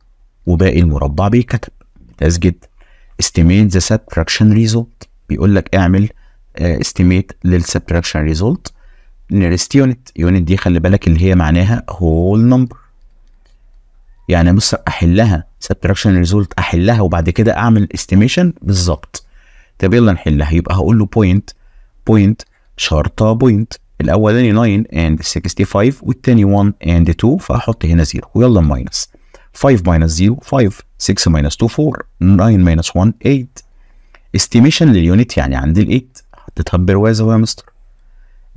A: وباقي المربع بيتكتب ممتاز جدا استيميت ذا سبتراكشن ريزولت بيقول لك اعمل استيميت للسبتراكشن ريزولت نيرست يونت يونت دي خلي بالك اللي هي معناها هول نمبر يعني بص احلها سبتراكشن ريزولت احلها وبعد كده اعمل استيميشن بالظبط طب يلا نحلها يبقى هقول له بوينت بوينت شرطه بوينت الاولاني 9 اند 65 والثاني 1 اند 2 فهحط هنا 0 ويلا ماينس 5 ماينس 0 5 6 ماينس 2 4 9 ماينس 1 8 استيميشن لليونت يعني عندي الايد حطيتها بروازه يا مستر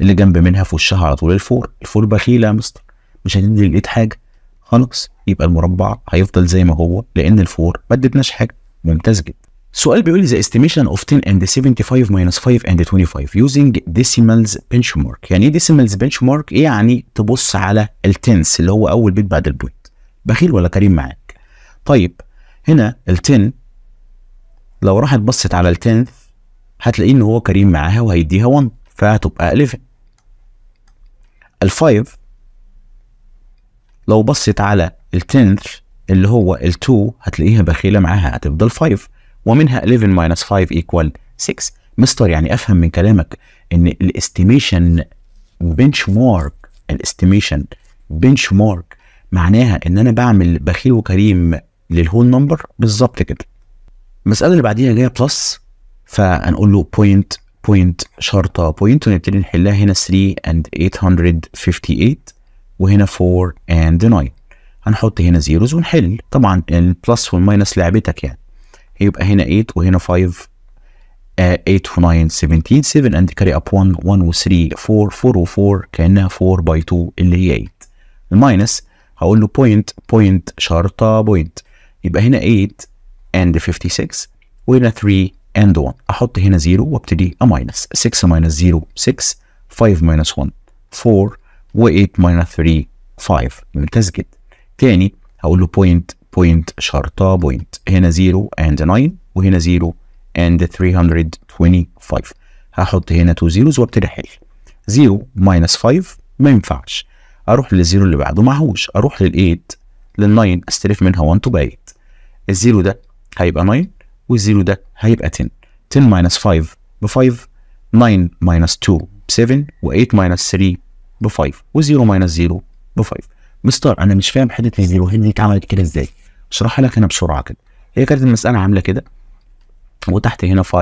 A: اللي جنب منها في وشها على طول الفور الفور بخيله يا مستر مش هتدي الايد حاجه خلاص يبقى المربع هيفضل زي ما هو لان الفور ما ادتناش حاجه ممتاز جدا سؤال بيقول لي ذا استيميشن اوف 10 اند 75 ماينس 5 اند 25 يوزنج ديسيمالز بنش مارك يعني ايه مارك ايه يعني تبص على التنس اللي هو اول بيت بعد البوينت بخيل ولا كريم معاك طيب هنا ال 10 لو راحت بصت على الكنف هتلاقيه ان هو كريم معاها وهيديها 1 فهتبقى 11 الفايف لو بصت على التنث اللي هو ال2 هتلاقيها بخيله معاها هتفضل 5 ومنها 11 ماينس 5 ايكوال 6 مستر يعني افهم من كلامك ان الاستيميشن بنش مارك الاستيميشن بنش مارك معناها ان انا بعمل بخيل وكريم للهول نمبر بالظبط كده المساله اللي بعديها جايه بلس فهنقول له بوينت بوينت شرطه بوينت ونبتدي نحلها هنا 3 اند 858 وهنا 4 اند 9 هنحط هنا زيروز ونحل طبعا البلس والماينس لعبتك يعني هيبقى هنا 8 وهنا 5 8 و 9 17 7 اند carry 1 1 و 3 4 4 و 4 كانها 4 باي 2 اللي هي 8 الماينس هقول له بوينت بوينت شرطه بوينت يبقى هنا 8 and 56 وهنا 3 and 1 احط هنا 0 وابتدي minus 6 minus 0 6 5 minus 1 4 و 8 minus 3 5 ممتاز جدا تاني هقول له point point شرطة point هنا 0 and 9 وهنا 0 and 325 هحط هنا 2 zeros وابتدي احل 0 minus 5 ما ينفعش اروح للزيرو اللي بعده معهوش اروح لل8 لل9 استلف منها 1 تبقى 8 الزيرو ده هيبقى 9 والزيرو ده هيبقى 10 10 ماينس 5 ب 5 9 ماينس 2 ب 7 و8 ماينس 3 ب 5 و0 ماينس 0 ب 5 مستر انا مش فاهم حته الزيرو هي اتعملت كده ازاي اشرحها لك انا بسرعه كده هي كانت المساله عامله كده وتحت هنا 5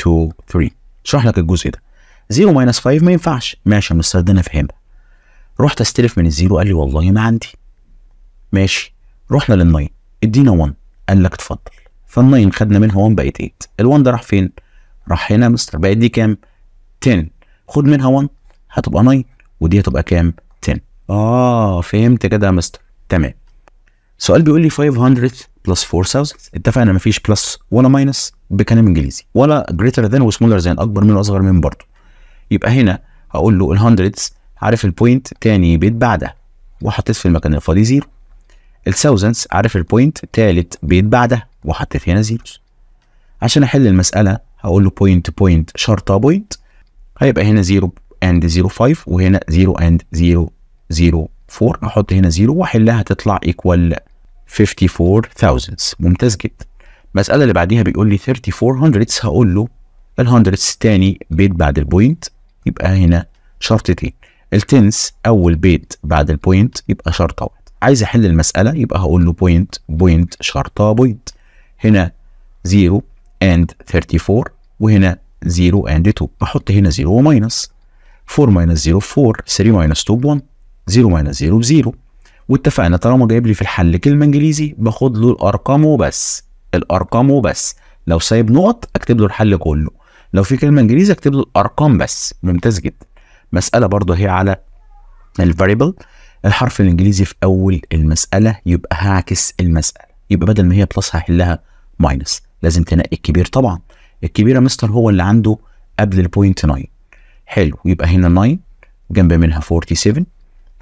A: 2 3 اشرح لك الجزء ده 0 ماينس 5 ما ينفعش ماشي يا مستر ده انا فاهمها رحت استلف من الزيرو قال لي والله ما عندي ماشي رحنا للناين ادينا 1 قال لك اتفضل فالناين خدنا منها 1 بقت 8 ال1 ده راح فين؟ راح هنا مستر بقت دي كام؟ 10 خد منها 1 هتبقى 9 ودي هتبقى كام؟ 10 اه فهمت كده يا مستر تمام سؤال بيقول لي 500 بلس 4000 اتفقنا مفيش بلس ولا ماينس بكلام انجليزي ولا جريتر ذان وسمولر ذان اكبر من واصغر من برضه يبقى هنا هقول له الهندردز عارف البوينت تاني بيت بعدها وحطيت في المكان الفاضي زيرو الثاوزندز عارف البوينت تالت بيت بعدها وحط فيها زيروز عشان احل المساله هقول له بوينت بوينت شرطه بوينت هيبقى هنا 0 اند 05 وهنا 0 اند 004 احط هنا 0 واحلها تطلع ايكوال 54000 ممتاز جدا المساله اللي بعديها بيقول لي 3400 هقول له الهندردز تاني بيت بعد البوينت يبقى هنا شرطتين التنس اول بيت بعد البوينت يبقى شرطه واحده عايز احل المساله يبقى هقول له بوينت بوينت شرطه بوينت هنا 0 and 34 وهنا 0 and 2 بحط هنا 0 وماينس 4 minus 0 4 3 minus 2 1 0 minus 0 ب 0 واتفقنا طالما جايب لي في الحل كلمه انجليزي باخد له الارقام وبس الارقام وبس لو سايب نقط اكتب له الحل كله لو في كلمه انجليزي اكتب له الارقام بس ممتاز جدا مساله برضه هي على الفاريبل الحرف الانجليزي في اول المساله يبقى هعكس المساله يبقى بدل ما هي بلس هحلها ماينس لازم تنقي الكبير طبعا الكبير يا مستر هو اللي عنده قبل البوينت 9 حلو يبقى هنا 9 وجنب منها 47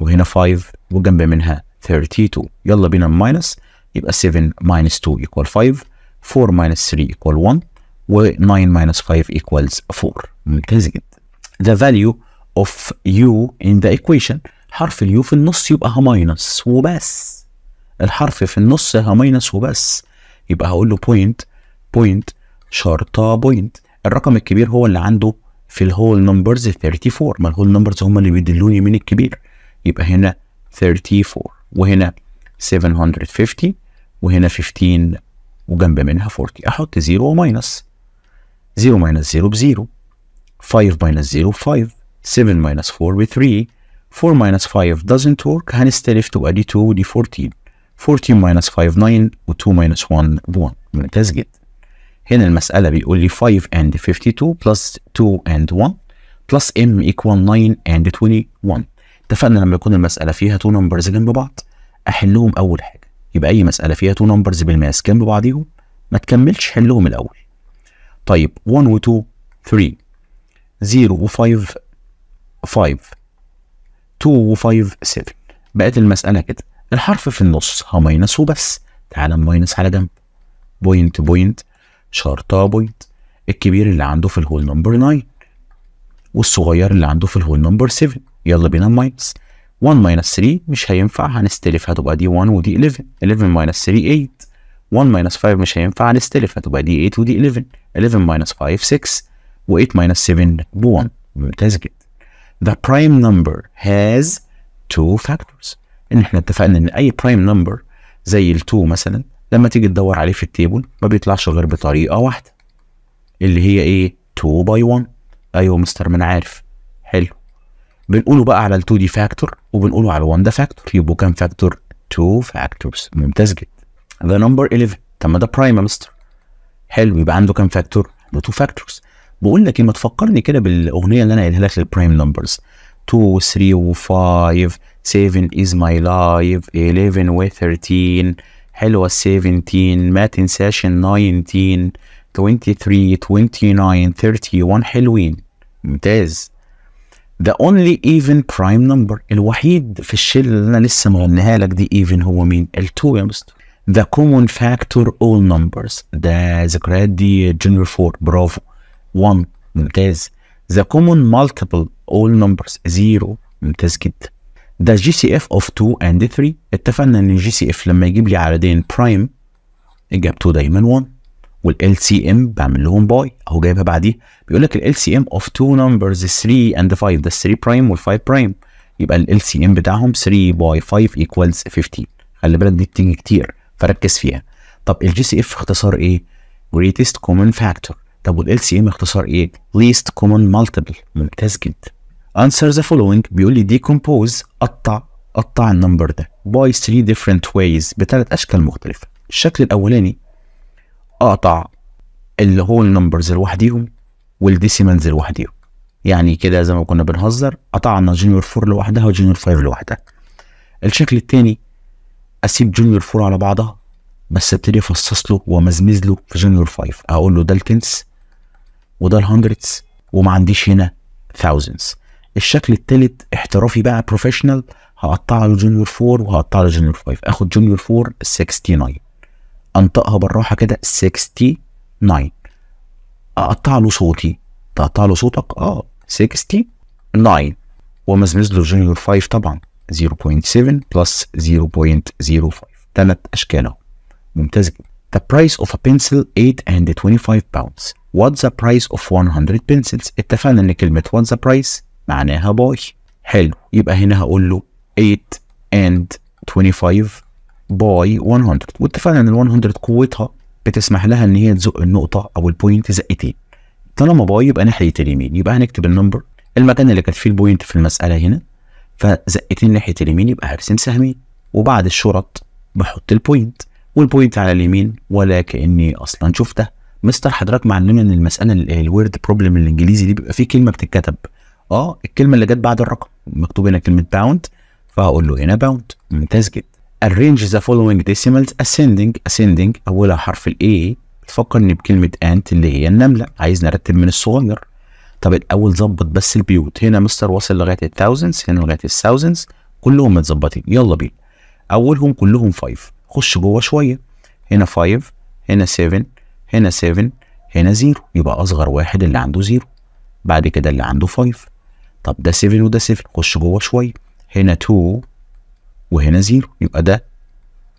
A: وهنا 5 وجنب منها 32 يلا بينا ماينس يبقى 7 ماينس 2 يكوال 5 4 ماينس 3 يكوال 1 و 9 ماينس 5 يكوالز 4 ممتاز جدا the value of u in the equation حرف اليو في النص يبقى ها ماينس وبس الحرف في النص ها ماينس وبس يبقى هقول له بوينت بوينت شرطه بوينت الرقم الكبير هو اللي عنده في الهول نمبرز 34 ما الهول نمبرز هم اللي بيدلوني مين الكبير يبقى هنا 34 وهنا 750 وهنا 15 وجنب منها 40 احط 0 وماينس 0 ماينس 0 ب 0 5 ماينس 0 5 7 ماينس 4 ب 3 4 ماينس 5 doesn't work هنستلف تبقى دي 2 ودي 14 14 minus 5 9 و2 minus 1 ب1 ممتاز جدا هنا المسألة بيقول لي 5 and 52 plus 2 and 1 plus m equal 9 and 21 اتفقنا لما يكون المسألة فيها 2 numbers جنب بعض احلهم اول حاجة يبقى اي مسألة فيها 2 numbers بالماس جنب بعضيهم ما تكملش حلهم الاول طيب 1 و2 3 0 و5 5 2 و5 7 بقت المسألة كده الحرف في النص ماينس وبس تعالى ماينس على جنب بوينت بوينت شرطة آه بوينت الكبير اللي عنده في الهول نمبر 9 والصغير اللي عنده في الهول نمبر 7 يلا بينا ماينس 1 ماينس 3 مش هينفع هنستلف هتبقى دي 1 ودي 11 11 ماينس 3 8 1 ماينس 5 مش هينفع هنستلف هتبقى دي 8 ودي 11 11 ماينس 5 6 و8 ماينس 7 ب 1 ممتاز جدا The prime number has two factors ان احنا اتفقنا ان اي برايم نمبر زي ال2 مثلا لما تيجي تدور عليه في التيبل ما بيطلعش غير بطريقه واحده اللي هي ايه 2 باي 1 ايوه مستر ما انا عارف حلو بنقوله بقى على ال2 دي فاكتور وبنقوله على ال1 ده فاكتور يبقوا كام فاكتور 2 فاكتورز ممتاز جدا ده نمبر 11 طب ما ده برايم يا مستر حلو يبقى عنده كام فاكتور عنده 2 فاكتورز بقول لك إيه، ما تفكرني كده بالاغنيه اللي انا قايلها لك للبرايم نمبرز 2 و3 و5 7 is my life 11 و 13 حلوة 17 ما تنساش 19 23 29 31 حلوين ممتاز The only even prime number الوحيد في الشلة اللي أنا لسه مغنيها لك دي even هو مين؟ ال 2 يا مستر The common factor all numbers ده ذكريات دي جنرال 4 برافو 1 ممتاز The common multiple all numbers 0 ممتاز جدا ده جي سي اف اوف 2 اند 3 اتفقنا ان الجي سي اف لما يجيب لي عددين برايم اجابته دايما 1 والال سي ام بعمل لهم باي اهو جايبها بعديه بيقول لك الال سي ام اوف 2 نمبرز 3 اند 5 ده 3 برايم وال 5 برايم يبقى الال سي ام بتاعهم 3 باي 5 ايكوالز 15 خلي بالك دي بتيجي كتير فركز فيها طب الجي سي اف اختصار ايه؟ greatest common factor طب والال سي ام اختصار ايه؟ least common multiple ممتاز جدا answer the following بيقول لي decompose قطع قطع النمبر ده by three different ways بثلاث اشكال مختلفه الشكل الاولاني اقطع اللي هو النمبرز لوحديهم والديسيمالز لوحديهم يعني كده زي ما كنا بنهزر قطعنا جونيور 4 لوحدها وجونيور 5 لوحدها الشكل الثاني اسيب جونيور 4 على بعضها بس ابتدي افصص له وامزمز له في جونيور 5 اقول له ده التنس وده الهندردز وما عنديش هنا thousands الشكل الثالث احترافي بقى بروفيشنال هقطع له جونيور 4 وهقطع له جونيور 5 اخد جونيور 4 69 انطقها بالراحه كده 69 اقطع له صوتي تقطع له صوتك اه 69 ومزمز له جونيور 5 طبعا 0.7 بلس 0.05 ثلاث اشكال اهو ممتاز جدا The price of a pencil 8 and 25 pounds. What's the price of 100 pencils؟ اتفقنا ان كلمة what's the price معناها باي حلو يبقى هنا هقول له 8 and 25 باي 100 واتفقنا ان ال 100 قوتها بتسمح لها ان هي تزق النقطه او البوينت زقتين طالما باي يبقى ناحيه اليمين يبقى هنكتب النمبر المكان اللي كانت فيه البوينت في المساله هنا فزقتين ناحيه اليمين يبقى هرسم سهمين وبعد الشرط بحط البوينت والبوينت على اليمين ولا كاني اصلا شفتها مستر حضرتك معلمنا ان المساله الورد بروبلم الانجليزي دي بيبقى فيه كلمه بتتكتب اه الكلمه اللي جت بعد الرقم مكتوب هنا كلمه باوند فهقول له هنا باوند ممتاز جدا arrange the following decimals ascending ascending اولها حرف الاي بتفكرني بكلمه انت اللي هي النمله عايز نرتب من الصغير طب الاول ظبط بس البيوت هنا مستر واصل لغايه الثاوزنز هنا لغايه الثاوزنز كلهم متظبطين يلا بينا اولهم كلهم 5 خش جوه شويه هنا 5 هنا 7 هنا 7 هنا 0 يبقى اصغر واحد اللي عنده 0 بعد كده اللي عنده 5 طب ده 7 وده 7 خش جوه شويه هنا 2 وهنا 0 يبقى ده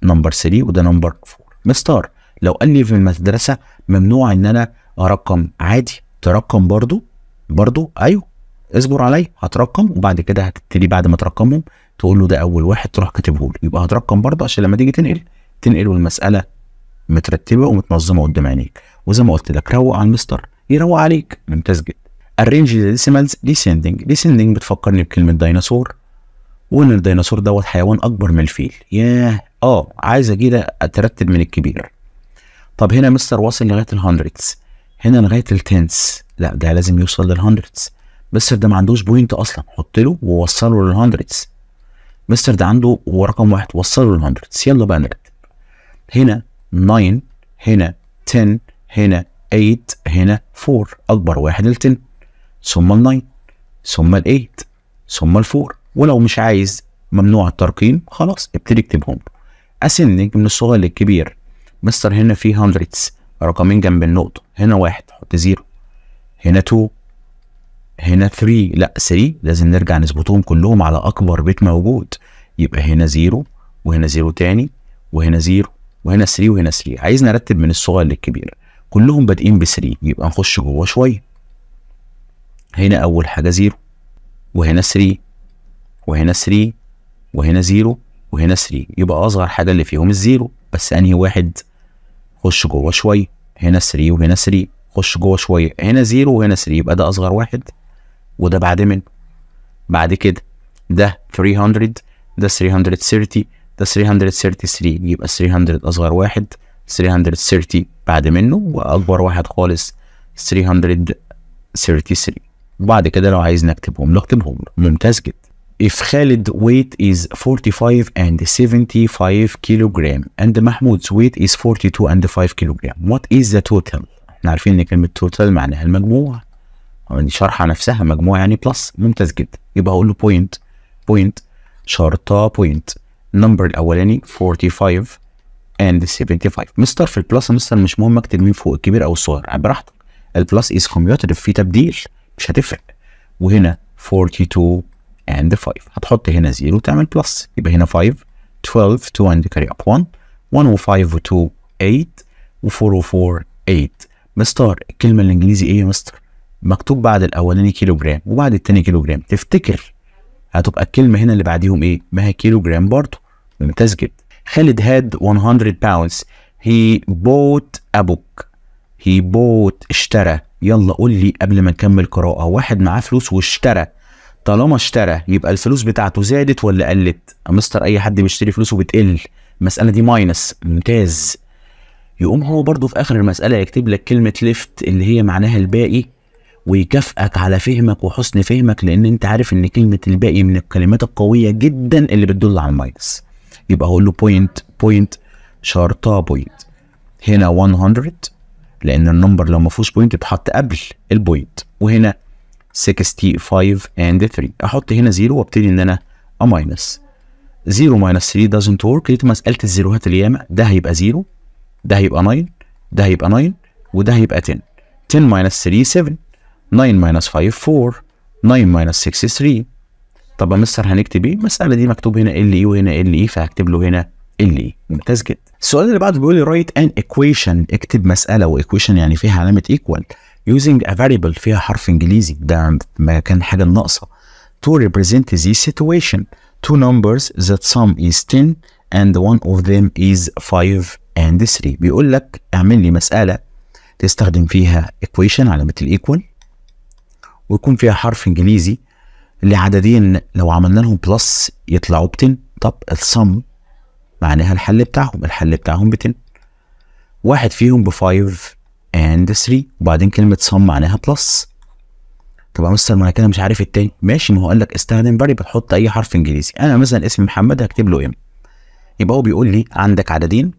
A: نمبر 3 وده نمبر 4 مستار لو قال لي في المدرسه ممنوع ان انا ارقم عادي ترقم برضو برضو ايوه اصبر عليا هترقم وبعد كده هتبتدي بعد ما ترقمهم تقول له ده اول واحد تروح كاتبه له يبقى هترقم برضو عشان لما تيجي تنقل تنقل والمساله مترتبه ومتنظمه قدام عينيك وزي ما قلت لك روق على المستر يروق عليك ممتاز جدا الرينج ديسيمالز ديسندنج ديسندنج بتفكرني بكلمه ديناصور وان الديناصور دوت حيوان اكبر من الفيل ياه اه عايز اجي اترتب من الكبير طب هنا مستر واصل لغايه الهندردز هنا لغايه التنس لا ده لازم يوصل للهندردز مستر ده ما عندوش بوينت اصلا حط له ووصله للهندردز مستر ده عنده ورقم واحد وصله للهندردز يلا بقى نرتب هنا 9 هنا 10 هنا 8 هنا 4 اكبر واحد ال 10 ثم ال9 ثم ال8 ثم ال4 ولو مش عايز ممنوع الترقيم خلاص ابتدي اكتبهم اسنج من الصغير للكبير مستر هنا في هندردز رقمين جنب النقطة هنا واحد حط زيرو هنا تو هنا ثري لا ثري لازم نرجع نظبطهم كلهم على اكبر بيت موجود يبقى هنا زيرو وهنا زيرو تاني وهنا زيرو وهنا ثري وهنا ثري عايز نرتب من الصغير للكبير كلهم بادئين بثري يبقى نخش جوه شويه هنا أول حاجة زيرو وهنا 3 وهنا 3 وهنا زيرو وهنا 3 يبقى أصغر حاجة اللي فيهم الزيرو بس أنهي واحد خش جوه شوية هنا 3 وهنا 3 خش جوه شوية هنا زيرو وهنا 3 يبقى ده أصغر واحد وده بعد من بعد كده ده 300 ده 330 ده 333 يبقى 300 أصغر واحد 330 بعد منه وأكبر واحد خالص 333 وبعد كده لو عايز نكتبهم نكتبهم ممتاز جدا If Khalid weight is 45 and 75 kilogram and Mahmoud's weight is 42 and 5 kilogram what is the total؟ احنا عارفين ان كلمة total معناها المجموع يعني شرحها نفسها مجموع يعني بلس ممتاز جدا يبقى هقول له بوينت بوينت شرطة بوينت النمبر الأولاني 45 and 75 مستر في البلس مستر مش مهم اكتب مين فوق الكبير أو الصغير براحتك البلس از كوميوتيف في تبديل مش هتفرق وهنا 42 and 5 هتحط هنا 0 وتعمل بلس يبقى هنا 5 12 2 and carry up 1 1 و5 و2 8 و4 و4 8 مستر الكلمه الانجليزي ايه يا مستر؟ مكتوب بعد الاولاني كيلو جرام وبعد الثاني كيلو جرام تفتكر هتبقى الكلمه هنا اللي بعديهم ايه؟ ما هي كيلو جرام برضه ممتاز جدا خالد هاد 100 باوندز he bought a book he bought اشترى يلا قول لي قبل ما نكمل قراءه واحد معاه فلوس واشترى طالما اشترى يبقى الفلوس بتاعته زادت ولا قلت مستر اي حد بيشتري فلوسه بتقل المساله دي ماينس ممتاز يقوم هو برضه في اخر المساله يكتب لك كلمه ليفت اللي هي معناها الباقي ويكافئك على فهمك وحسن فهمك لان انت عارف ان كلمه الباقي من الكلمات القويه جدا اللي بتدل على الماينس يبقى هقول له بوينت بوينت شرطه بوينت هنا 100 لان النمبر لو ما فيهوش بوينت بيتحط قبل البوينت وهنا 65 and 3 احط هنا 0 وابتدي ان انا اماينس 0 ماينس 3 doesn't work لقيت مساله الزيروهات الياما ده هيبقى 0 ده هيبقى 9 ده هيبقى 9 وده هيبقى 10 10 ماينس 3 7 9 ماينس 5 4 9 ماينس 6 3 طب يا مستر هنكتب ايه؟ المساله دي مكتوب هنا ال اي e وهنا ال اي e، فهكتب له هنا اللي ممتاز جدا السؤال اللي بعده بيقول لي رايت ان ايكويشن اكتب مساله وايكويشن يعني فيها علامه ايكوال يوزنج ا فاريبل فيها حرف انجليزي ده ما كان حاجه ناقصه تو ريبريزنت ذي سيتويشن تو نمبرز ذات سم از 10 اند ون اوف ذيم از 5 اند 3 بيقول لك اعمل لي مساله تستخدم فيها ايكويشن علامه الايكوال ويكون فيها حرف انجليزي لعددين لو عملنا لهم بلس يطلعوا ب 10 طب السم معناها الحل بتاعهم الحل بتاعهم بتن واحد فيهم بفايف اند 3 وبعدين كلمه سم معناها بلس طب يا مستر ما انا كده مش عارف التاني ماشي ما هو قال لك استخدم باري بتحط اي حرف انجليزي انا مثلا اسم محمد هكتب له ام يبقى هو بيقول لي عندك عددين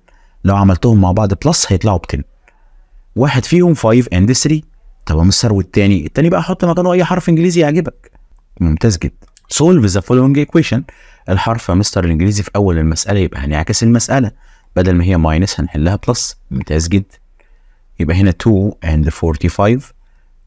A: لو عملتهم مع بعض بلس هيطلعوا ب 10 واحد فيهم 5 اند 3 طب يا مستر والتاني التاني بقى حط مكانه اي حرف انجليزي يعجبك ممتاز جدا solve the following equation الحرف يا مستر الانجليزي في اول المساله يبقى هنعكس المساله بدل ما هي ماينس هنحلها بلس ممتاز جدا يبقى هنا 2 and 45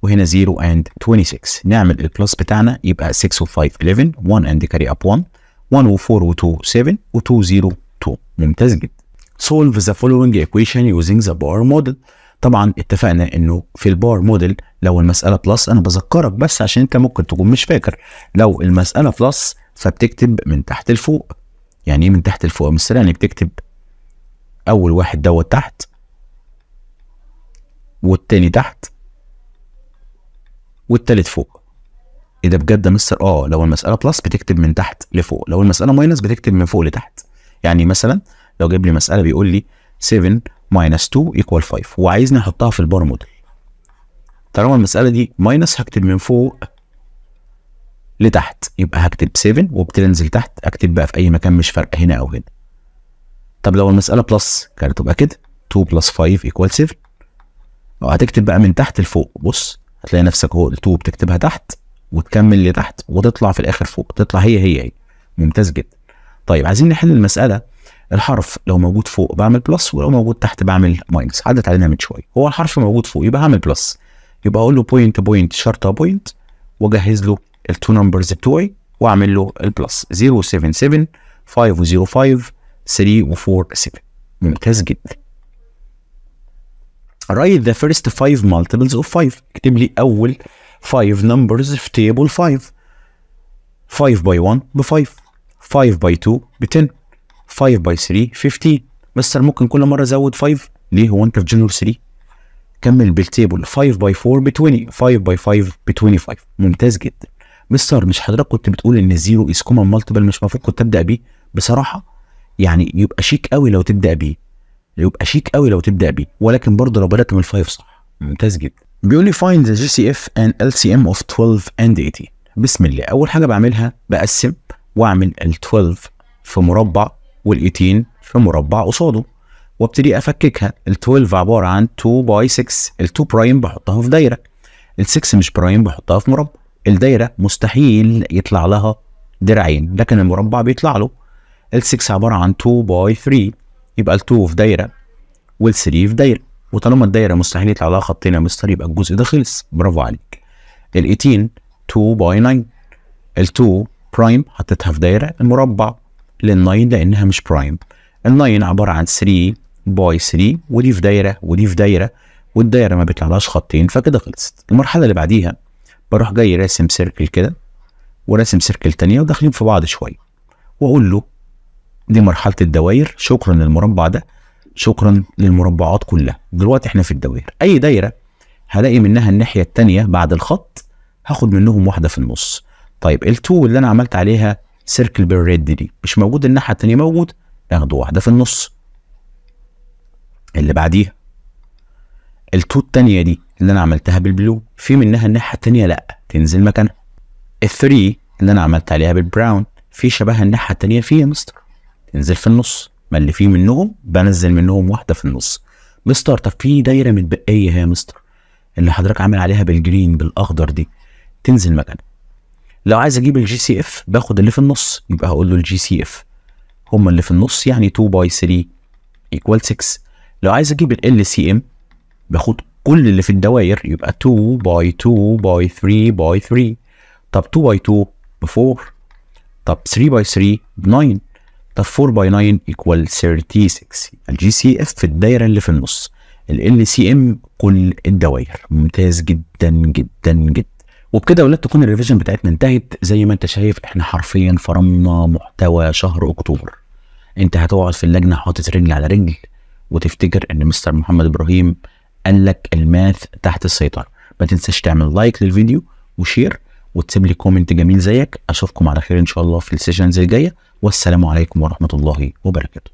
A: وهنا 0 and 26 نعمل البلس بتاعنا يبقى 6 و 5 11 1 and carry up 1 1 و 4 و 2 7 و 2 0 2 ممتاز جدا solve the following equation using the bar model طبعا اتفقنا انه في البار موديل لو المساله بلس انا بذكرك بس عشان انت ممكن تكون مش فاكر لو المساله بلس فبتكتب من تحت لفوق يعني ايه من تحت لفوق مثلا يعني بتكتب اول واحد دوت تحت والتاني تحت والتالت فوق ايه ده بجد يا مستر اه لو المساله بلس بتكتب من تحت لفوق لو المساله ماينس بتكتب من فوق لتحت يعني مثلا لو جاب لي مساله بيقول لي 7 ماينس 2 ايكوال 5 وعايزني احطها في البار موديل طالما المساله دي ماينس هكتب من فوق لتحت يبقى هكتب 7 وابتدي انزل تحت اكتب بقى في اي مكان مش فارقه هنا او هنا طب لو المساله بلس كانت تبقى كده 2 بلس 5 ايكوال 7 لو هتكتب بقى من تحت لفوق بص هتلاقي نفسك هو ال2 بتكتبها تحت وتكمل لتحت وتطلع في الاخر فوق تطلع هي هي هي ممتاز جدا طيب عايزين نحل المساله الحرف لو موجود فوق بعمل بلس ولو موجود تحت بعمل ماينس عدت علينا من شويه هو الحرف موجود فوق يبقى هعمل بلس يبقى اقول له بوينت بوينت شرطه بوينت واجهز له التو نمبرز بتوعي واعمل له البلس 077 505 3 و 7 ممتاز جدا write the first five multiples of 5 اكتب لي اول 5 numbers في table 5 5 by 1 ب 5 5 by 2 ب 10 5 باي 3 15 مستر ممكن كل مره ازود 5 ليه هو انت في جنرال 3 كمل بالتيبل 5 باي 4 ب 20 5 باي 5 ب 25 ممتاز جدا مستر مش حضرتك كنت بتقول ان الزيرو از كومن مالتيبل مش المفروض كنت ابدا بيه بصراحه يعني يبقى شيك قوي لو تبدا بيه يبقى شيك قوي لو تبدا بيه ولكن برضه لو بدات من 5 صح ممتاز جدا بيقول لي فايند جي سي اف اند ال سي ام اوف 12 اند 18 بسم الله اول حاجه بعملها بقسم واعمل ال 12 في مربع وال18 في مربع قصاده وابتدي افككها ال12 عباره عن 2 باي 6 ال2 برايم بحطها في دايره ال6 مش برايم بحطها في مربع الدايره مستحيل يطلع لها درعين لكن المربع بيطلع له ال6 عباره عن 2 باي 3 يبقى ال2 في دايره وال3 في دايره وطالما الدايره مستحيل يطلع لها خطين يا مستر يبقى الجزء ده خلص برافو عليك ال18 2 باي 9 ال2 برايم حطيتها في دايره المربع لل9 لانها مش برايم ال9 عباره عن 3 باي 3 ودي في دايره ودي في دايره والدايره ما بيطلعلهاش خطين فكده خلصت المرحله اللي بعديها بروح جاي راسم سيركل كده وراسم سيركل تانية وداخلين في بعض شويه واقول له دي مرحله الدوائر شكرا للمربع ده شكرا للمربعات كلها دلوقتي احنا في الدوائر اي دايره هلاقي منها الناحيه التانية بعد الخط هاخد منهم واحده في النص طيب التو اللي انا عملت عليها سيركل بالريد دي مش موجود الناحيه الثانيه موجود اخده واحده في النص اللي بعديها التو التانية دي اللي انا عملتها بالبلو في منها الناحيه التانية لا تنزل مكانها الثري اللي انا عملت عليها بالبراون في شبهها الناحيه التانية في يا مستر تنزل في النص ما اللي فيه منهم بنزل منهم واحده في النص مستر طب في دايره متبقيه يا مستر اللي حضرتك عامل عليها بالجرين بالاخضر دي تنزل مكانها لو عايز اجيب الجي سي اف باخد اللي في النص يبقى هقول له الجي سي اف هما اللي في النص يعني 2 باي 3 ايكوال 6 لو عايز اجيب ال سي ام باخد كل اللي في الدوائر يبقى 2 باي 2 باي 3 باي 3 طب 2 باي 2 ب 4 طب 3 باي 3 ب 9 طب 4 باي 9 ايكوال 36 الجي سي اف في الدايره اللي في النص ال سي ام كل الدوائر ممتاز جدا جدا جدا وبكده يا ولاد تكون الريفيجن بتاعتنا انتهت زي ما انت شايف احنا حرفيا فرمنا محتوى شهر اكتوبر انت هتقعد في اللجنه حاطط رجل على رجل وتفتكر ان مستر محمد ابراهيم قال لك الماث تحت السيطره ما تنساش تعمل لايك للفيديو وشير وتسيب لي كومنت جميل زيك اشوفكم على خير ان شاء الله في السيشنز الجايه والسلام عليكم ورحمه الله وبركاته